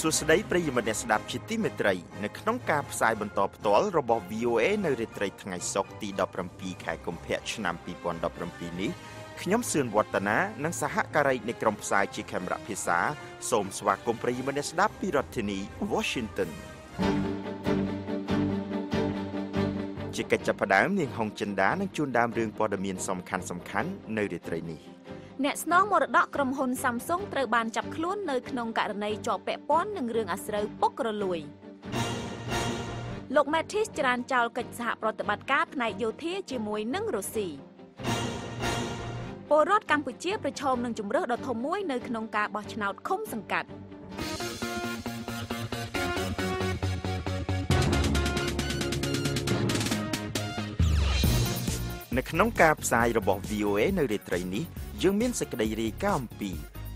សួស្តីប្រិយមិត្តអ្នកស្ដាប់ជាទីមេត្រីនៅក្នុងការផ្សាយបន្តផ្ទាល់របស់ VOA នៅរាត្រីថ្ងៃសុក្រទី17ខែកុម្ភៈឆ្នាំ2017នេះខ្ញុំសឿនវឌ្ឍនានិងសហការីនៃក្រុមផ្សាយជាខេមរៈភាសាសូមស្វាគមន៍ប្រិយមិត្តអ្នកស្ដាប់ពីរដ្ឋធានី Washington ជាកិច្ចចាប់ផ្ដើមនាងហុងចិនដានឹងជួនដើមរឿងព័ត៌មានសំខាន់ៗនៅរាត្រីនេះ។អ្នកស្នងមរតកក្រុមហ៊ុន Samsung ត្រូវបានចាប់ខ្លួននៅក្នុងករណីជាប់ពាក់ព័ន្ធនឹងរឿងអាស្រូវពុករលួយលោក Mathis ចរានចោលកិច្ចសហប្រតិបត្តិការផ្នែកយោធាជាមួយនឹងរុស្ស៊ីពលរដ្ឋកម្ពុជាប្រឈមនឹងជំរើសដ៏ធំមួយនៅក្នុងការបោះឆ្នោតឃុំសង្កាត់នៅក្នុងការផ្សាយរបស់ VOA នៅរាត្រីនេះយើងមានសេចក្តីរាយការណ៍អំពី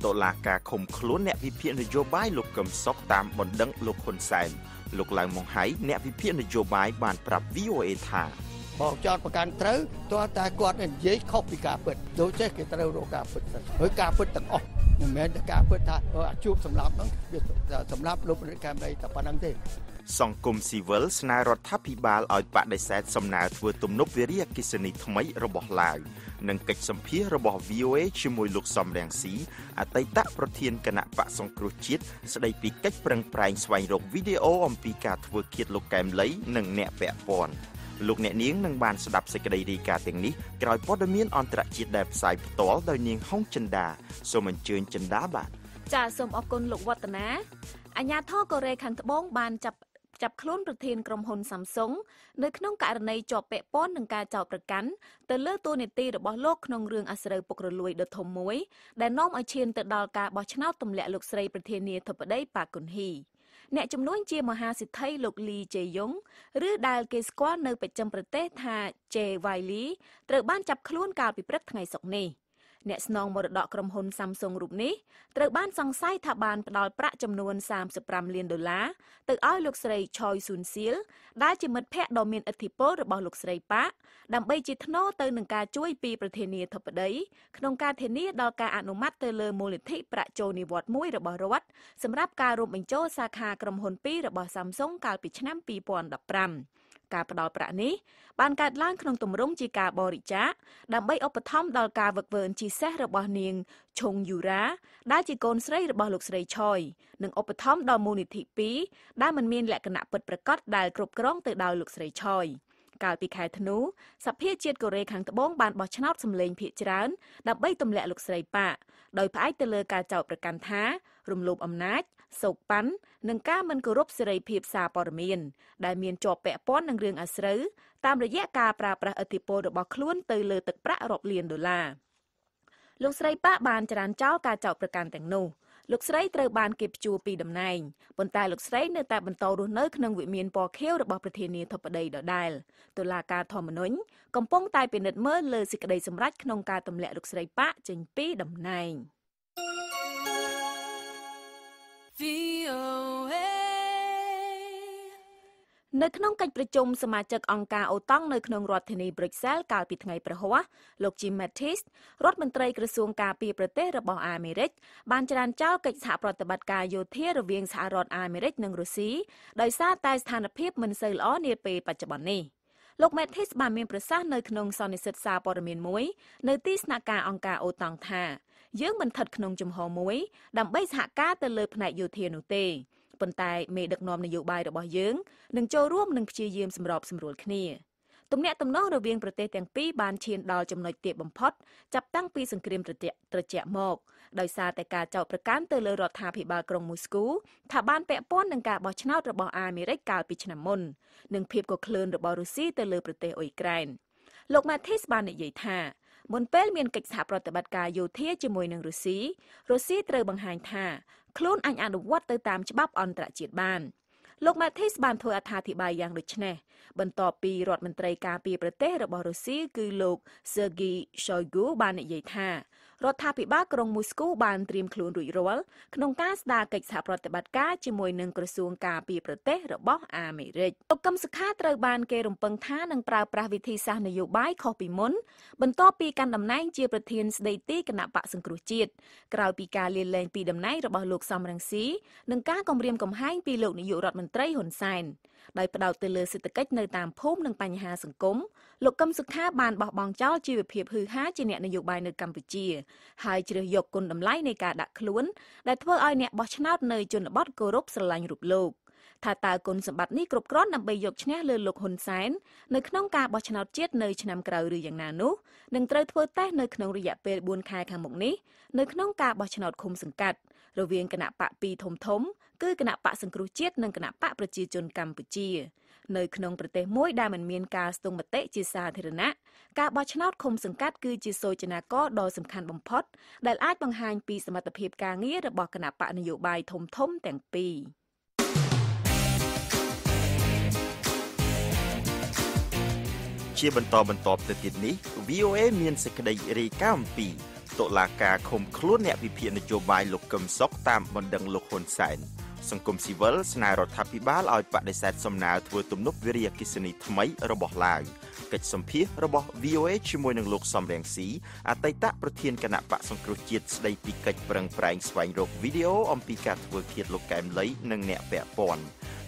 តុលាការឃុំខ្លួនអ្នកវិភាគនយោបាយលោកកឹមសុខតាមបណ្ដឹងលោកហ៊ុនសែនលោកឡើងម៉ុងហៃអ្នកវិភាគនយោបាយបានប្រាប់ VOA ថាបោកចោតប្រកាន់ត្រូវទោះតែគាត់និយាយខុសពីការពិតដូចចេះគេត្រូវរកការពិតទៅហើយការពិតទាំងអស់មិនមែនតែការពិតថាអាជួបសម្លាប់ហ្នឹងវាសម្លាប់លោករដ្ឋកម្មតែប៉ុណ្្នឹងទេសង្គមស៊ីវិលស្នើរដ្ឋាភិបាលឲ្យបដិសេធសំណើធ្វើទំនប់វារីអគ្គិសនីថ្មីរបស់ឡាវនិងកិច្ចសម្ភាររបស់ VOA ជាមួយលោកសំរងស៊ីអតីតប្រធានគណៈបកសង្គ្រោះជាតិស្ដីពីកិច្ចប្រឹងប្រែងស្វែងរកវីដេអូអំពីការធ្វើឃាតលោកកែមលីនិងអ្នកពាក់ព័ន្ធលោកអ្នកនាងនឹងបានស្ដាប់សេចក្តីរាយការណ៍ទាំងនេះក្រោយព័ត៌មានអន្តរជាតិដែលផ្សាយផ្ទាល់ដោយនាងហុងចិនដាសូមអញ្ជើញចិនដា បាទចាសសូមអរគុណលោកវឌ្ឍនាអាញាធរកូរ៉េខាងត្បូងបានចាប់ចាប់ខ្លួនប្រធានក្រុមហ៊ុន Samsung នៅក្នុងករណីជាប់ពាក់ព័ន្ធនឹងការចោទប្រកាន់ទៅលើតួនាទីរបស់លោកក្នុងរឿងអាស្រូវពុករលួយដ៏ធំមួយ ដែលនាំឲ្យឈានទៅដល់ការបោះឆ្នោតទម្លាក់លោកស្រីប្រធានាធិបតីប៉ាគុនហ៊ីអ្នកជំនួញជាមហាសិទ្ធិលោកលីជេយុងឬដែលគេស្គាល់នៅបច្ចឹមប្រទេសថាជេវ៉ៃលីត្រូវបានចាប់ខ្លួនកាលពីព្រឹកថ្ងៃសុក្រនេះ។អ្នកស្នងមរតកក្រុមហ៊ុន Samsung រូបនេះត្រូវបាន សង្ស័យថាបានផ្ដល់ប្រាក់ចំនួន35លានដុល្លារទៅឲ្យលោកស្រីឆយស៊ុនសៀលដែលជាមិត្តភ័ក្តិដ៏មានឥទ្ធិពលរបស់លោកស្រីប៉ាដើម្បីជាថ្នូរទៅនឹងការជួយពីប្រធានាធិបតីក្នុងការធានាដល់ការអនុម័តទៅលើមូលនិធិប្រាក់ចូលនិវត្តន៍មួយរបស់រដ្ឋសម្រាប់ការរួមបញ្ចូលសាខាក្រុមហ៊ុន2របស់ Samsung កាលពីឆ្នាំ2015ការផ្តល់ប្រាក់នេះបានកើតឡើងក្នុងទម្រង់ជាការបរិច្ចាគដើម្បីឧបត្ថម្ភដល់ការវឹកវើជាសេះរបស់នាងឈុងយូរ៉ាដែលជាកូនស្រីរបស់លោកស្រីឆយនិងឧបត្ថម្ភដល់មូលនិធិ2ដែលមិនមានលក្ខណៈពិតប្រាកដដែលគ្រប់គ្រងទៅដោយលោកស្រីឆយកាលពីខែធ្នូសភាជាតិកូរ៉េខាងត្បូងបានបោះឆ្នោតសម្លេងភាគច្រើនដើម្បីទម្លាក់លោកស្រីប៉ាដោយផ្អែកទៅលើការចោទប្រកាន់ថារំលោភអំណាចសោកប៉ាន់និងការមិនគោរពសេរីភាពសារព័ត៌មាន ដែលមានជាប់ពាក់ព័ន្ធនឹងរឿងអាស្រូវតាមរយៈការប្រើប្រាស់ឥទ្ធិពលរបស់ខ្លួនទៅលើទឹកប្រាក់រាប់លានដុល្លារលោកស្រីប៉ាបានចរានចោលការចោទប្រកាន់ទាំងនោះលោកស្រីត្រូវបានគេព្យួរពីតំណែងប៉ុន្តែលោកស្រីនៅតែបន្តរស់នៅក្នុងវិមានពណ៌ខៀវរបស់ប្រធានាធិបតីដដែលតុលាការធម្មនុញ្ញកំពុងតែពិនិត្យមើលលើសេចក្តីសម្រេចក្នុងការទម្លាក់លោកស្រីប៉ាចេញពីតំណែង។នៅក្នុងកិច្ចប្រជុំសមាជិកអង្គការអូតង់នៅក្នុងរដ្ឋធានីប្រុចសែលកាលពីថ្ងៃព្រហស្បតិ៍លោក Jim Mattis រដ្ឋមន្ត្រីក្រសួងការពារប្រទេសរបស់អាមេរិកបានច្រានចោលកិច្ចសហប្រតិបត្តិការយោធារវាងសហរដ្ឋអាមេរិកនិងរុស្ស៊ីដោយសារតែស្ថានភាពមិនសូវល្អនាពេលបច្ចុប្បន្ននេះលោក Mattis បានមានប្រសាសន៍នៅក្នុងសន្និសីទសារព័ត៌មានមួយ នៅទីស្នាក់ការអង្គការអូតង់ថាយើងមិនស្ថិតក្នុងជំហរមួយ ដើម្បីសហការទៅលើផ្នែកយោធានោះទេប៉ុន្តែមេដឹកនាំនយោបាយរបស់យើងនឹងចូលរួមនិងព្យាយាមសម្របសម្រួលគ្នាទំនាក់ទំនងរវាងប្រទេសទាំងពីរបានឈានដល់ចំណុចទាបបំផុតចាប់តាំងពីសង្គ្រាមត្រជាក់ត្រជាក់មកដោយសារតែការចោទប្រកាន់ទៅលើរដ្ឋាភិបាលក្រុងមូស្គូថាបានពាក់ព័ន្ធនឹងការបោះឆ្នោតរបស់អាមេរិកកាលពីឆ្នាំមុននិងភាពកក្លឿនរបស់រុស្ស៊ីទៅលើប្រទេសអ៊ុយក្រែនលោក Mathis បាននិយាយថាមុនពេលមានកិច្ចសហប្រតិបត្តិការយោធាជាមួយនឹងរុស្ស៊ីរុស្ស៊ីត្រូវបង្ហាញថាខ្លួនអាចអនុវត្តទៅតាមច្បាប់ អន្តរជាតិបាន។លោក Mathis បានធ្វើអត្ថាធិប្បាយយ៉ាងដូចនេះបន្ទាប់ពីរដ្ឋមន្ត្រីការពារប្រទេសរបស់រុស្ស៊ីគឺលោក Sergei Shoigu បាននិយាយថារដ្ឋាភិបាលក្រុងមូស្គូបានត្រៀមខ្លួនរួចរាល់ក្នុងការស្ដារកិច្ចសហប្រតិបត្តិការជាមួយនឹងក្រសួងការពារប្រទេសរបស់អាមេរិកលោកកឹមសុខាត្រូវបានគេរំពឹងថានឹងប្រើប្រាស់វិធីសាស្ត្រនយោបាយខុសពីមុនបន្ទាប់ពីកាន់តំណែងជាប្រធានស្ដីទីគណៈបកសង្គ្រោះជាតិក្រោយពីការលាលែងពីតំណែងរបស់លោកសំរងស៊ីនិងការគំរាមកំហែងពីលោកនាយករដ្ឋមន្ត្រីហ៊ុនសែន។ដោយផ្ដោតទៅលើសេដ្ឋកិច្ចនៅតាមភូមិនិងបញ្ហាសង្គមលោកកឹមសុខាបានបោះបង់ចោលជីវភាពហឺហាជាអ្នកនយោបាយនៅកម្ពុជាហើយជ្រើសយកគុណតម្លៃនៃការដាក់ខ្លួនដែលធ្វើឲ្យអ្នកបោះឆ្នោតនៅជនបទគោរពស្រឡាញ់រូបលោកថាតើគុណសម្បត្តិនេះគ្រប់គ្រាន់ដើម្បីយកឈ្នះលើលោកហ៊ុនសែននៅក្នុងការបោះឆ្នោតជាតិនៅឆ្នាំក្រោយឬយ៉ាងណានោះនឹងត្រូវធ្វើតេស្តនៅក្នុងរយៈពេល4ខែខាងមុខនេះនៅក្នុងការបោះឆ្នោតឃុំសង្កាត់។រវាងគណៈបកពីរធំធំគឺគណៈបកសង្គ្រោះជាតិនិងគណៈបកប្រជាជនកម្ពុជានៅក្នុងប្រទេសមួយដែលមិនមានការស្ទង់មតិជាសាធារណៈការបោះឆ្នោតឃុំសង្កាត់គឺជាសូចនាករដ៏សំខាន់បំផុត ដែលអាចបង្ហាញពីសមត្ថភាពការងាររបស់គណៈបកនយោបាយធំធំទាំងពីរជាបន្តបន្តទៅទៀតនេះ VOA មានសេចក្តីរាយការណ៍អំពីតុលាការឃុំខ្លួនអ្នកវិភាគនយោបាយលោកកឹមសុខតាមបណ្ដឹងលោកហ៊ុនសែនសង្គមស៊ីវិលស្នើរដ្ឋាភិបាលឲ្យបដិសេធសំណើធ្វើទំនប់វារីអគ្គិសនីថ្មីរបស់ឡាវកិច្ចសម្ភាសរបស់ VOA ជាមួយនឹងលោកសំរងស៊ីអតីតប្រធានគណៈបកសង្គ្រោះជាតិស្ដីពីកិច្ចប្រឹងប្រែងស្វែងរកវីដេអូអំពីការធ្វើឃាតលោកកែមលីនិងអ្នកពាក់ព័ន្ធ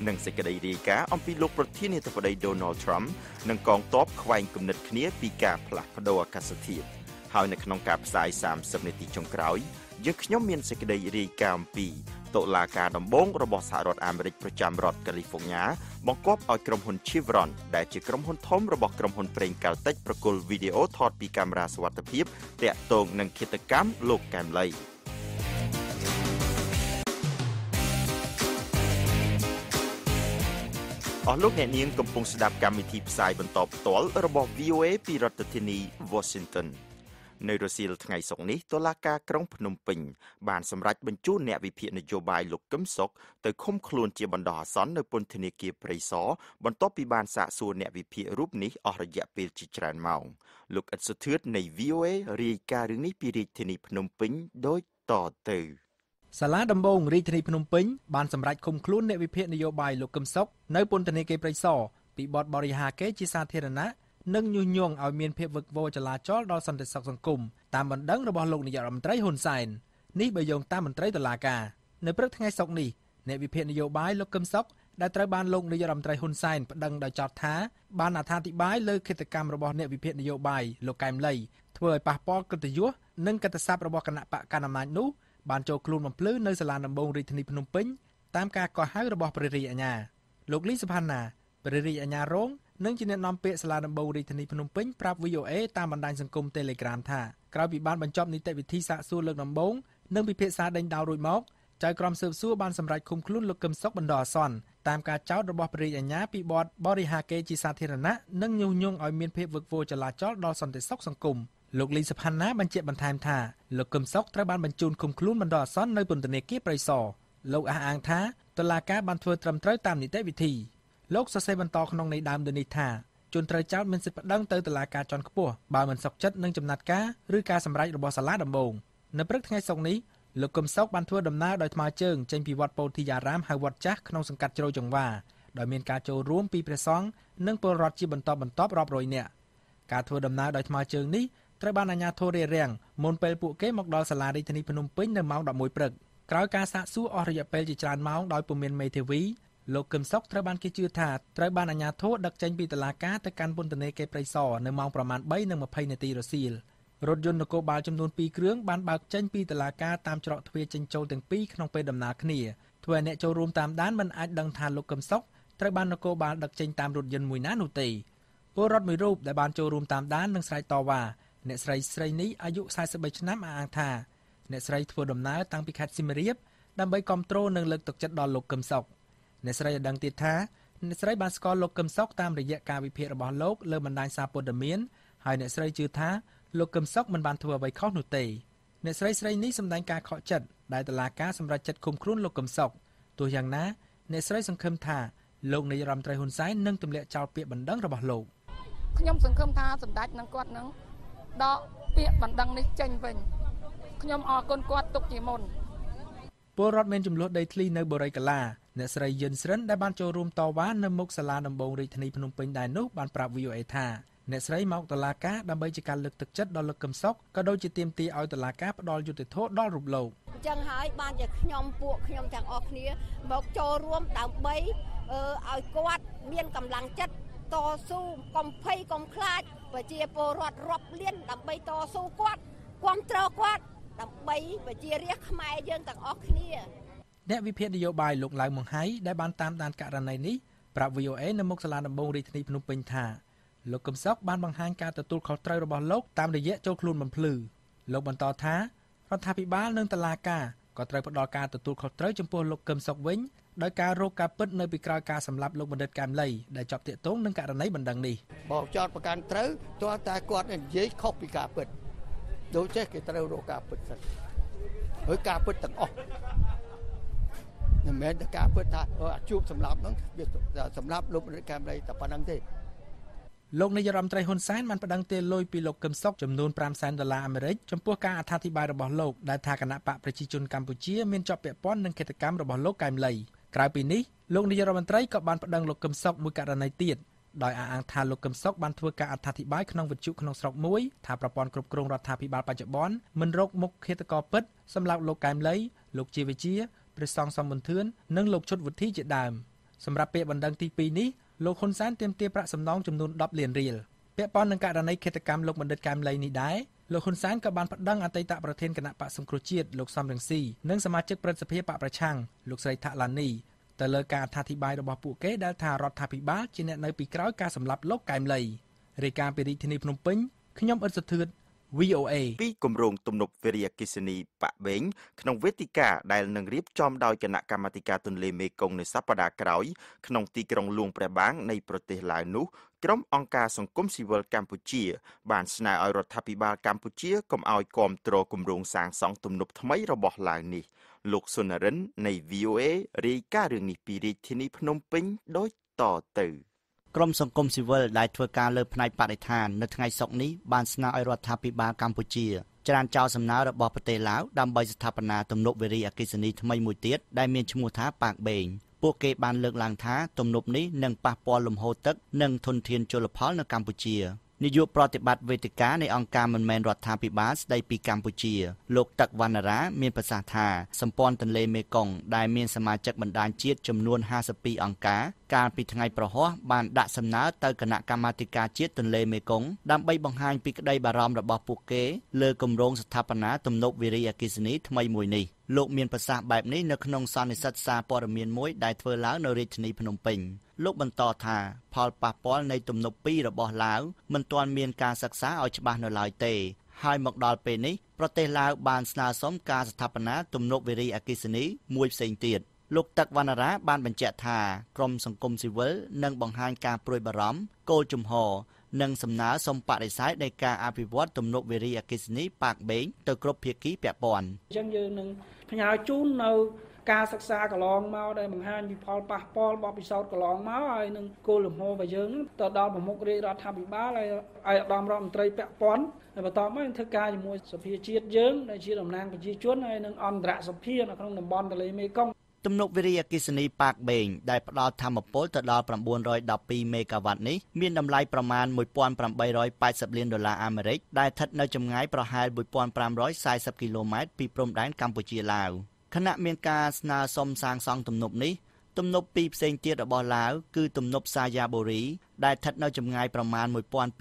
និងសេចក្តីរាយការណ៍អំពីលោកប្រធានាធិបតី Donald Trump និងកងទ័ពខ្វែងគំនិតគ្នាពីការផ្លាស់ប្តូរអាកាសធាតុ។ហើយនៅក្នុងការផ្សាយ30នាទីចុងក្រោយយើងខ្ញុំមានសេចក្តីរាយការណ៍អំពីតុលាការដំបង របស់សហរដ្ឋអាមេរិកប្រចាំរដ្ឋកាលីហ្វ័រញ៉ាបង្គាប់ឲ្យក្រុមហ៊ុន Chevron ដែលជាក្រុមហ៊ុនធំរបស់ក្រុមហ៊ុនប្រេងកាល់តិចប្រគល់វីដេអូថតពីកាមេរ៉ាសុវត្ថិភាពតាក់ទងនឹងឃាតកម្មលោកកែមលីអស់លោកអ្នកនាងកំពុងស្ដាប់កម្មវិធីផ្សាយបន្តផ្ទាល់របស់ VOA ពីរដ្ឋធានី Washington នៅរសៀលថ្ងៃសុក្រនេះតុលាការក្រុងភ្នំពេញបានសម្រេចបញ្ជូនអ្នកវិភាគនយោបាយលោកកឹមសុខទៅឃុំខ្លួនជាបណ្ដោះអាសន្ននៅពន្ធនាគារព្រៃសរបន្ទាប់ពីបានសាកសួរអ្នកវិភាគរូបនេះអស់រយៈពេលជាច្រើនម៉ោងលោកអិតសុធឿននៃ VOA រាយការណ៍រឿងនេះពីរាជធានីភ្នំពេញដូចតទៅ សាលាដំបងរាជធានីភ្នំពេញបានសម្រេចឃុំខ្លួនអ្នកវិភាគនយោបាយលោកកឹមសុខនៅពន្ធនាគារព្រៃសរពីបទបរិហាកេរ្តិ៍ជាសាធារណៈនិងញុះញង់ឲ្យមានភាពវឹកវរចលាចលដល់សន្តិសុខសង្គមតាមបណ្ដឹងរបស់លោកនាយករដ្ឋមន្ត្រីហ៊ុនសែននេះបើយោងតាមមន្ត្រីតុលាការនៅព្រឹកថ្ងៃសុក្រនេះអ្នកវិភាគនយោបាយលោកកឹមសុខដែលត្រូវបានលោកនាយករដ្ឋមន្ត្រីហ៊ុនសែនប្តឹងដោយចោទថាបានអត្ថាធិប្បាយលើគិតកម្មរបស់អ្នកវិភាគនយោបាយលោកកែមលីធ្វើឲ្យប៉ះពាល់កិត្តិយសនិងកិត្តិស័ព្ទរបស់គណៈបកកណ្ដាលអំណាចនោះបានចូលខ្លួនបំភ្លឺនៅសាលាដំបងរាជធានីភ្នំពេញតាមការកោះហៅរបស់ព្រះរាជអាជ្ញាលោកលីសុផាន់ណាព្រះរាជអាជ្ញារងនិងជាអ្នកនាំពាក្យសាលាដំបងរាជធានីភ្នំពេញប្រាប់ VOA តាមបណ្ដាញសង្គម Telegram ថាក្រោយពីបានបញ្ចប់នីតិវិធីសាកសួរលើកដំបូងនិងពិភាក្សាដេញដោលរួចមកចៅក្រមស៊ើបសួរបានសម្រេចឃុំខ្លួនលោកកឹមសុខបណ្ដោះអាសន្នតាមការចោទរបស់ព្រះរាជអាជ្ញាពីបទបរិហាកេរជាសាធារណៈនិងញុះញង់ឲ្យមានភាពវឹកវរចលាចលដល់សន្តិសុខសង្គមលោកលីសុផាន់ណាបញ្ជាក់បន្ថែមថាលោកកឹមសុខត្រូវបានបញ្ជូនឃុំខ្លួនបណ្ដោះអាសន្ននៅពន្ធនាគារព្រៃសរលោកអះអាងថាតុលាការបានធ្វើត្រឹមត្រូវតាមនីតិវិធី។លោកសរសេរបន្តក្នុងន័យដើមដូចនេះថាជនត្រូវចោទមានសិទ្ធិប្តឹងទៅតុលាការជាន់ខ្ពស់បើមិនសុខចិត្តនឹងចំណាត់ការឬការសម្រេចរបស់សាលាដំបងនៅព្រឹកថ្ងៃសុក្រនេះលោកកឹមសុខបានធ្វើដំណើរដោយថ្មើរជើងចេញពីវត្តពោធិយារាមហៅវត្តចាស់ក្នុងសង្កាត់ជ្រោយចង្វាដោយមានការចូលរួមពីព្រះសង្ឃនិងពលរដ្ឋជាបន្តបន្ទាប់រាប់រយនាក់ការធ្វើដំណើរដោយថ្មើរជើងនេះត្រូវបានអាជ្ញាធររារាំងមុនពេលពួកគេមកដល់សាលារាជធានីភ្នំពេញនៅម៉ោង11ព្រឹកក្រោយការសាកសួរអស់រយៈពេលជាច្រើនម៉ោងដោយពុំមានមេធាវីលោកកឹមសុខត្រូវបានគេជឿថាត្រូវបានអាជ្ញាធរដឹកចេញពីតុលាការទៅកាន់ពន្ធនាគារព្រៃសរនៅម៉ោងប្រមាណ3:20នាទីរសៀលរថយន្តនគរបាលចំនួន2គ្រឿងបានបើកចេញពីតុលាការតាមច្រកទ្វារចេញចូលទាំងពីរក្នុងពេលដំណើរគ្នាធ្វើឲ្យអ្នកចូលរួមតាមដានមិនអាចដឹងថាលោកកឹមសុខត្រូវបាននគរបាលដឹកចេញតាមរថយន្តមួយណានោះទេពលរដ្ឋមួយរូបដែលបានចូលរួមតាមដាននឹងស្រែកតវ៉ាអ្នកស្រីស្រីនេះអាយុ43ឆ្នាំអះអាងថាអ្នកស្រីធ្វើដំណើរតាំងពីខេត្តសៀមរាបដើម្បីគ្រប់គ្រងនិងលើកទឹកចិត្តដល់លោកកឹមសុខអ្នកស្រីឲ្យដឹងទៀតថាអ្នកស្រីបានស្គាល់លោកកឹមសុខតាមរយៈការវិភាគរបស់លោកលើបណ្ដាញសារព័ត៌មានហើយអ្នកស្រីជឿថាលោកកឹមសុខមិនបានធ្វើអ្វីខុសនោះទេអ្នកស្រីស្រីនេះសម្ដែងការខកចិត្តដែលតឡាការសម្រេចចិត្តឃុំខ្លួនលោកកឹមសុខទោះយ៉ាងណាអ្នកស្រីសង្ឃឹមថាលោកនាយរដ្ឋមន្ត្រីហ៊ុនសែននឹងទម្លាក់ចោលពាក្យបណ្ដឹងរបស់លោកខ្ញុំសង្ឃឹមថាសម្ដេចនឹងគាត់នឹងដកពាក្យបណ្ដឹងនេះចេញវិញខ្ញុំអរគុណគាត់ទុកជាមុនពលរដ្ឋមានចំនួនដីធ្លីនៅបូរីកាឡាអ្នកស្រីយិនស្រិនដែលបានចូលរួមតវ៉ានៅមុខសាលាដំបងរាជធានីភ្នំពេញដែរនោះបានប្រាប់ VOA ថាអ្នកស្រីមកតុលាការដើម្បីជាការលើកទឹកចិត្តដល់លោកកឹមសុខក៏ដូចជាទាមទារឲ្យតុលាការផ្ដល់យុត្តិធម៌ដល់រូបលោកអញ្ចឹងហើយបានជាខ្ញុំពួកខ្ញុំទាំងអស់គ្នាមកចូលរួមដើម្បីឲ្យគាត់មានកម្លាំងចិត្តតស៊ូកុំភ័យកុំខ្លាចប្រជាពលរដ្ឋរាប់លាន ដើម្បីតស៊ូគាត់គ្រប់គ្រងគាត់ដើម្បីប្រជារាស្ត្រខ្មែរយើងទាំងអស់គ្នាអ្នកវិភាគនយោបាយលោកឡៅម៉ុងហៃដែលបានតាមដានករណីនេះប្រាប់ VOA នៅមុខសាលាដំបងរាជធានីភ្នំពេញថាលោកកឹមសុខបានបង្ហាញការទទួលខុសត្រូវរបស់លោកតាមរយៈចូលខ្លួនបំភ្លឺលោកបន្តថារដ្ឋាភិបាលនិងតុលាការក៏ត្រូវផ្ដល់ការទទួលខុសត្រូវចំពោះលោកកឹមសុខវិញដោយការរកការពិតនៅពីក្រោយការសម្លាប់លោកបណ្ឌិតកែមលីដែលជាប់ទាក់ទងនឹងករណីបណ្ដឹងនេះបើចោតប្រកាន់ត្រូវទោះតែគាត់និយាយខុសពីការពិតដូចចេះគេត្រូវរកការពិតសិនហើយការពិតទាំងអស់មិនមែនតែការពិតថាអាជួបសម្រាប់ហ្នឹងវាសម្រាប់លោករដ្ឋកាមរីតែប៉ុណ្្នឹងទេលោកនាយរដ្ឋមន្ត្រីហ៊ុនសែនបានប្តឹងទារលុយពីលោកកឹមសុខចំនួន5សែនដុល្លារអាមេរិកចំពោះការអត្ថាធិប្បាយរបស់លោកដែលថាគណៈបកប្រជាជនកម្ពុជាមានជាប់ពាក់ព័ន្ធនឹងកិច្ចកម្មរបស់លោកកែមលីក្រៅពីនេះលោកនាយរដ្ឋមន្ត្រីក៏បានប្តឹងលោកកឹមសុខមួយករណីទៀតដោយអះអាងថាលោកកឹមសុខបានធ្វើការអត្ថាធិប្បាយក្នុងវិទ្យុក្នុងស្រុកមួយ ថាប្រព័ន្ធគ្រប់គ្រងរដ្ឋាភិបាលបច្ចុប្បន្នមិនរកមុខឃាតករពិតសម្រាប់លោកកែមលីលោកជាវិជាព្រះសង្ឃសំបុនធឿននិងលោកឈុតវុធីជាដើមសម្រាប់ពាក្យបណ្ដឹងទី2នេះលោកហ៊ុនសែនទាមទារប្រាក់សំណងចំនួន10លានរៀលពាក់ព័ន្ធនឹងករណីឃាតកម្មលោកបណ្ឌិតកែមលីនេះដែរលោកហ៊ុនសែនក៏បានប្តឹងអតីតប្រធានគណៈបកសង្គ្រោះជាតិលោកសំរងស៊ីនិងសមាជិកព្រឹទ្ធសភាបកប្រឆាំងលោកស្រីថាឡានីទៅលើការអធិប្បាយរបស់ពួកគេដែលថារដ្ឋាភិបាលជាអ្នកនៅពីក្រោយការសម្លាប់លោកកែមលីរាយការណ៍ពីរាជធានីភ្នំពេញខ្ញុំអ៊ិតសុធឿន VOA ពីគម្រោងទំនប់វារីអគ្គិសនីបាក់វែងក្នុងវេទិកាដែលនឹងរៀបចំដោយគណៈកម្មាធិការទន្លេមេគង្គនៅសប្តាហ៍ក្រោយក្នុងទីក្រុងលួងព្រះបាងនៃប្រទេសឡាវនោះក្រុមអង្គការសង្គមស៊ីវិលកម្ពុជា បានស្នើឲ្យរដ្ឋាភិបាលកម្ពុជាកុំឲ្យគ្រប់គ្រងគម្រោងសាងសង់ទំនប់ថ្មីរបស់ឡាវនេះលោកសុនរិននៃ VOA រាយការណ៍រឿងនេះពីរាជធានី ភ្នំពេញដូចតទៅ។ក្រុមសង្គមស៊ីវិលដែលធ្វើការលើផ្នែកបរិស្ថាននៅថ្ងៃសុក្រនេះបានស្នើឲ្យរដ្ឋាភិបាលកម្ពុជាច្រានចោលសំណើរបស់ប្រទេសឡាវដើម្បីស្ថាបនាទំនប់វារីអគ្គិសនីថ្មីមួយទៀតដែលមានឈ្មោះថាប៉ាកបេងពួកគេបានលើកឡើងថាទំនប់នេះនឹងប៉ះពាល់លំហូរទឹកនិងធនធានជលផលនៅកម្ពុជា។នាយកប្រតិបត្តិវេទិកានៃអង្គការមិនមែនរដ្ឋាភិបាលស្ដីពីកម្ពុជា លោកទឹកវណ្ណរាមានប្រសាសន៍ថាសម្ព័ន្ធទន្លេមេគង្គដែលមានសមាជិកបណ្ដាញជាតិចំនួន52អង្គការកាលពីថ្ងៃប្រហោះបានដាក់សំណើទៅគណៈកម្មាធិការជាតិទន្លេមេគង្គដើម្បីបង្ហាញពីក្តីបារម្ភរបស់ពួកគេលើគម្រោងស្ថាបនាទំនប់វារីអគ្គិសនីថ្មីមួយនេះលោកមានប្រសាសន៍បែបនេះនៅក្នុងសន្និសីទសារព័ត៌មានមួយដែលធ្វើឡើងនៅរាជធានីភ្នំពេញ។លោកបន្តថាផលប៉ះពាល់នៃទំនប់2របស់ឡាវមិនទាន់មានការសិក្សាឲ្យច្បាស់នៅឡើយទេ ហើយមកដល់ពេលនេះប្រទេសឡាវបានស្នើសុំការស្ថាបនាទំនប់វារីអគ្គិសនី មួយផ្សេងទៀតលោកទឹកវណ្ណរា បានបញ្ជាក់ថាក្រមសង្គមស៊ីវិលនឹងបង្ហាញការប្រួយបារម្ភគោលជំហរនិងសំណើសុំបដិសេធនៃការអភិវឌ្ឍទំនប់វារីអគ្គិសនីប៉ាកបេងទៅគ្រប់ភាគីពាក់ព័ន្ធអញ្ចឹងយើងនឹងផ្ញើជូននៅការសិក្សាកន្លងមកដែលបង្ហាញពីផលប៉ះពាល់របស់ពិសោធន៍កន្លងមកហើយនឹងគោលលំហរបស់យើងទៅដល់ប្រមុខរាជរដ្ឋាភិបាលហើយអាយឧត្តមរដ្ឋមន្ត្រីពាក់ព័ន្ធហើយបន្តមកធ្វើការជាមួយសភាជាតិយើងដែលជាតំណាងប្រជាជនហើយនឹងអន្តរសភានៅក្នុងតំបន់ទន្លេមេគង្គទំនប់វារីអគ្គិសនី Park Beng ដែលផ្ដល់ធម្មពលទៅដល់912មេហ្គាវ៉ាត់នេះមានតម្លៃប្រមាណ1880លានដុល្លារអាមេរិកដែលស្ថិតនៅចម្ងាយប្រហែល1540គីឡូម៉ែត្រពីព្រំដែនកម្ពុជាឡាវ។ខណៈមានការស្នើសុំសាងសង់ទំនប់នេះទំនប់ពីរផ្សេងទៀតរបស់ឡាវគឺទំនប់សាយ៉ាបូរី ដែលស្ថិតនៅចម្ងាយប្រមាណ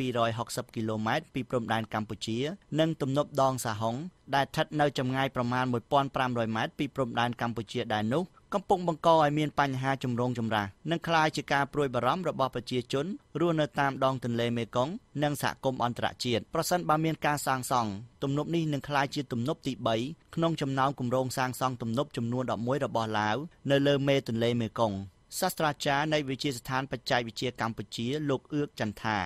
1260គីឡូម៉ែត្រពីព្រំដែនកម្ពុជានិងទំនប់ដងសាហុងដែលស្ថិតនៅចម្ងាយប្រមាណ1500ម៉ែត្រពីព្រំដែនកម្ពុជាដែរនោះកំពុងបង្កឲ្យមានបញ្ហាជំរងចម្រាស់និងក្លាយជាការព្រួយបារម្ភរបស់ប្រជាជនរស់នៅតាមដងទន្លេមេគង្គនិងសហគមន៍អន្តរជាតិប្រសិនបើមានការសាងសង់ទំនប់នេះនឹងក្លាយជាទំនប់ទី3ក្នុងចំណោមគម្រោងសាងសង់ទំនប់ចំនួន11របស់ឡាវនៅលើមេទន្លេមេគង្គសាស្ត្រាចារ្យនៃវិទ្យាស្ថានបច្ចេកវិទ្យាកម្ពុជាលោកអឿកចន្ទថា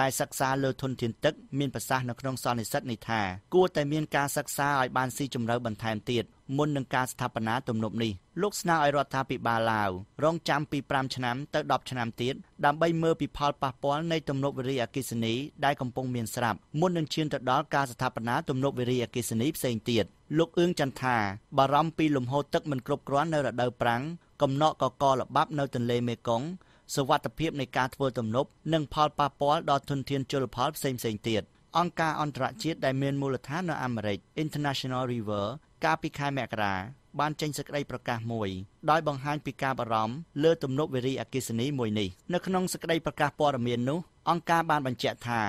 ដែលសិក្សាលើធនធានទឹកមានប្រសាសន៍នៅក្នុងសន្និសិទនេះថាគួរតែមានការសិក្សាឲ្យបានស៊ីជម្រៅបន្ថែមទៀតមុននឹងការស្ថាបនាទំនប់នេះលោកស្នើឲ្យរដ្ឋាភិបាលឡាវរងចាំពី5ឆ្នាំទៅ10ឆ្នាំទៀតដើម្បីមើលពីផលប៉ះពាល់នៃទំនប់វារីអគ្គិសនីដែលកំពុងមានស្រាប់មុននឹងឈានទៅដល់ការស្ថាបនាទំនប់វារីអគ្គិសនីផ្សេងទៀតលោកអឿងចន្ទថាបារម្ភពីលំហូរទឹកមិនគ្រប់គ្រាន់នៅរដូវប្រាំងកំណក់កកល្បាប់នៅទន្លេមេគង្គសវត្ថភាពនៃការធ្វើទំនប់និងផលប៉ះពាល់ដល់ធនធានជលផលផ្សេងៗទៀតអង្គការអន្តរជាតិដែលមានមូលដ្ឋាននៅអាមេរិក International River កាលពីខែមករាបានចេញសេចក្តីប្រកាសមួយដោយបង្ហាញពីការបារម្ភលើទំនប់វារីអគ្គិសនីមួយនេះនៅក្នុងសេចក្តីប្រកាសព័ត៌មាននោះអង្គការបានបញ្ជាក់ថា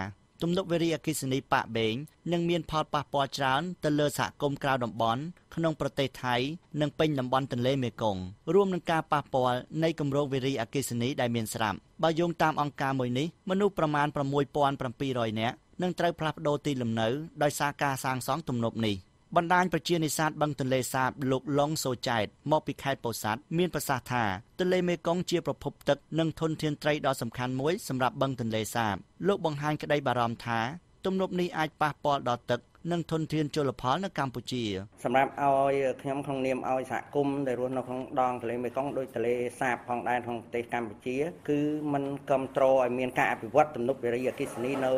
ទំនប់វារីអគ្គិសនីប៉ាបេងនឹងមានផលប៉ះពាល់ច្រើនទៅលើសហគមន៍ក្រៅតំបន់ក្នុងប្រទេសថៃនិងពេញតំបន់ទន្លេមេគង្គរួមនឹងការប៉ះពាល់នៃគម្រោងវារីអគ្គិសនីដែលមានស្រាប់បើយោងតាមអង្គការមួយនេះមនុស្សប្រមាណ6700នាក់នឹងត្រូវផ្លាស់ប្តូរទីលំនៅដោយសារការសាងសង់ទំនប់នេះបណ្ដាញប្រជានេសាទបឹងទន្លេសាបលោកឡុងសូចែតមកពីខេត្តពោធិ៍សាត់មានប្រសាសន៍ថាទន្លេមេគង្គជាប្រភពទឹកនិងធនធានត្រីដ៏សំខាន់មួយសម្រាប់បឹងទន្លេសាបលោកបង្ហាញក្តីបារម្ភថាទំនប់នេះអាចប៉ះពាល់ដល់ទឹកនិងធនធានជលផលនៅកម្ពុជាសម្រាប់ឲ្យខ្ញុំក្នុងនាមឲ្យសហគមន៍ដែលរស់នៅក្នុងដងទន្លេមេគង្គដូចទន្លេសាបផងដែរក្នុងប្រទេសកម្ពុជា គឺมันគ្រប់គ្រងឲ្យមានការអភិវឌ្ឍទំនប់វារីអគ្គិសនីនៅ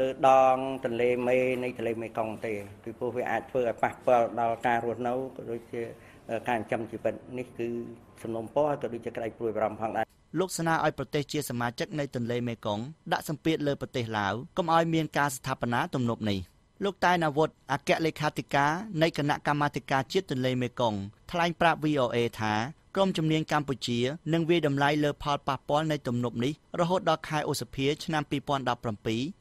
លើដងទន្លេមេនៃទន្លេមេគង្គទេពីព្រោះវាអាចធ្វើឲ្យប៉ះពាល់ដល់ការរស់នៅក៏ដូចជាការចិញ្ចឹមជីវិតនេះគឺសំណុំពរក៏ដូចជាក្តីព្រួយបារម្ភផងដែរលោកស្នើឲ្យប្រទេសជាសមាជិកនៃទន្លេមេគង្គដាក់សម្ពាធលើប្រទេសឡាវកុំឲ្យមានការស្ថាបនាទំនប់នេះ។លោកតែនអាវុធអគ្គលេខាធិការនៃគណៈកម្មាធិការជាតិទន្លេមេគង្គថ្លែងប្រាប់ VOA ថាក្រមជំនាញកម្ពុជានឹងវាយតម្លៃលើផលប៉ះពាល់នៃទំនប់នេះរហូតដល់ខែឧសភា ឆ្នាំ2017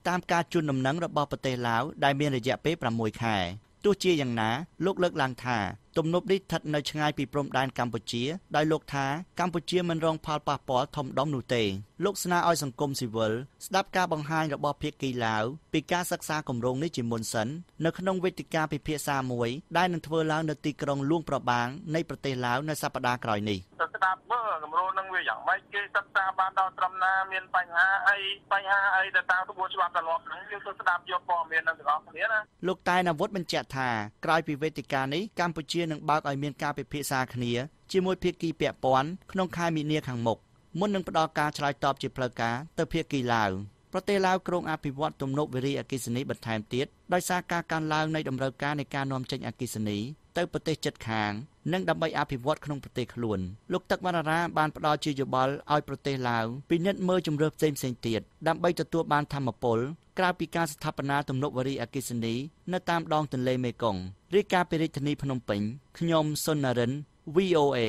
តាមការជូនដំណឹងរបស់ប្រទេសឡាវដែលមានរយៈពេល6ខែទោះជាយ៉ាងណាលោកលើកឡើងថាទំនប់នេះស្ថិតនៅឆ្ងាយពីព្រំដែនកម្ពុជាដោយលោកថាកម្ពុជាមិនរងផលប៉ះពាល់ធំដុំនោះទេលោកស្នើឲ្យសង្គមស៊ីវិលស្ដាប់ការបង្ហាញរបស់ភាគីឡាវពីការសិក្សាគម្រោងនេះជាមុនសិននៅក្នុងវេទិកាពិភាក្សាមួយ ដែលនឹងធ្វើឡើងនៅទីក្រុងលួងប្របាងនៃប្រទេសឡាវនៅសប្តាហ៍ក្រោយនេះស្ដាប់មើលគម្រោងនឹងវាយ៉ាងម៉េចគេសិក្សាបានដល់ត្រឹមណាមានបញ្ហាអីបញ្ហាអីទៅតាមក្បួនច្បាប់ត្រឡប់ហ្នឹងយើងទៅស្ដាប់យកព័ត៌មាននឹងទាំងអស់គ្នាណាលោកតែនវុឌ្ឍបញ្ជាក់ថាក្រោយពីវេទិកានេះកម្ពុជានឹងបើកឲ្យមានការពិភាក្សាគ្នាជាមួយភាគីពាក់ព័ន្ធក្នុងខែមីនាខាងមុខមុននឹងផ្ដល់ការឆ្លើយតបជាផ្លូវការទៅភាគីឡាវប្រទេសឡាវគ្រោងអភិវឌ្ឍទំនប់វារីអគ្គិសនីបន្ថែមទៀតដោយសារការកើនឡើងនៃតម្រូវការនៃការនាំចេញអគ្គិសនីទៅប្រទេសជិតខាងនិងដើម្បីអភិវឌ្ឍក្នុងប្រទេសខ្លួនលោកទឹកវណ្ណរាបានផ្ដល់ជាយោបល់ឲ្យប្រទេសឡាវពិនិត្យមើលជំរឿផ្សេងផ្សេងទៀតដើម្បីទទួលបានធម្មពលក្រៅពីការស្ថាបនាទំនប់វារីអគ្គិសនី នៅតាមដងទន្លេមេគង្គរាយការណ៍ពីរាជធានីភ្នំពេញខ្ញុំសុននរិន VOA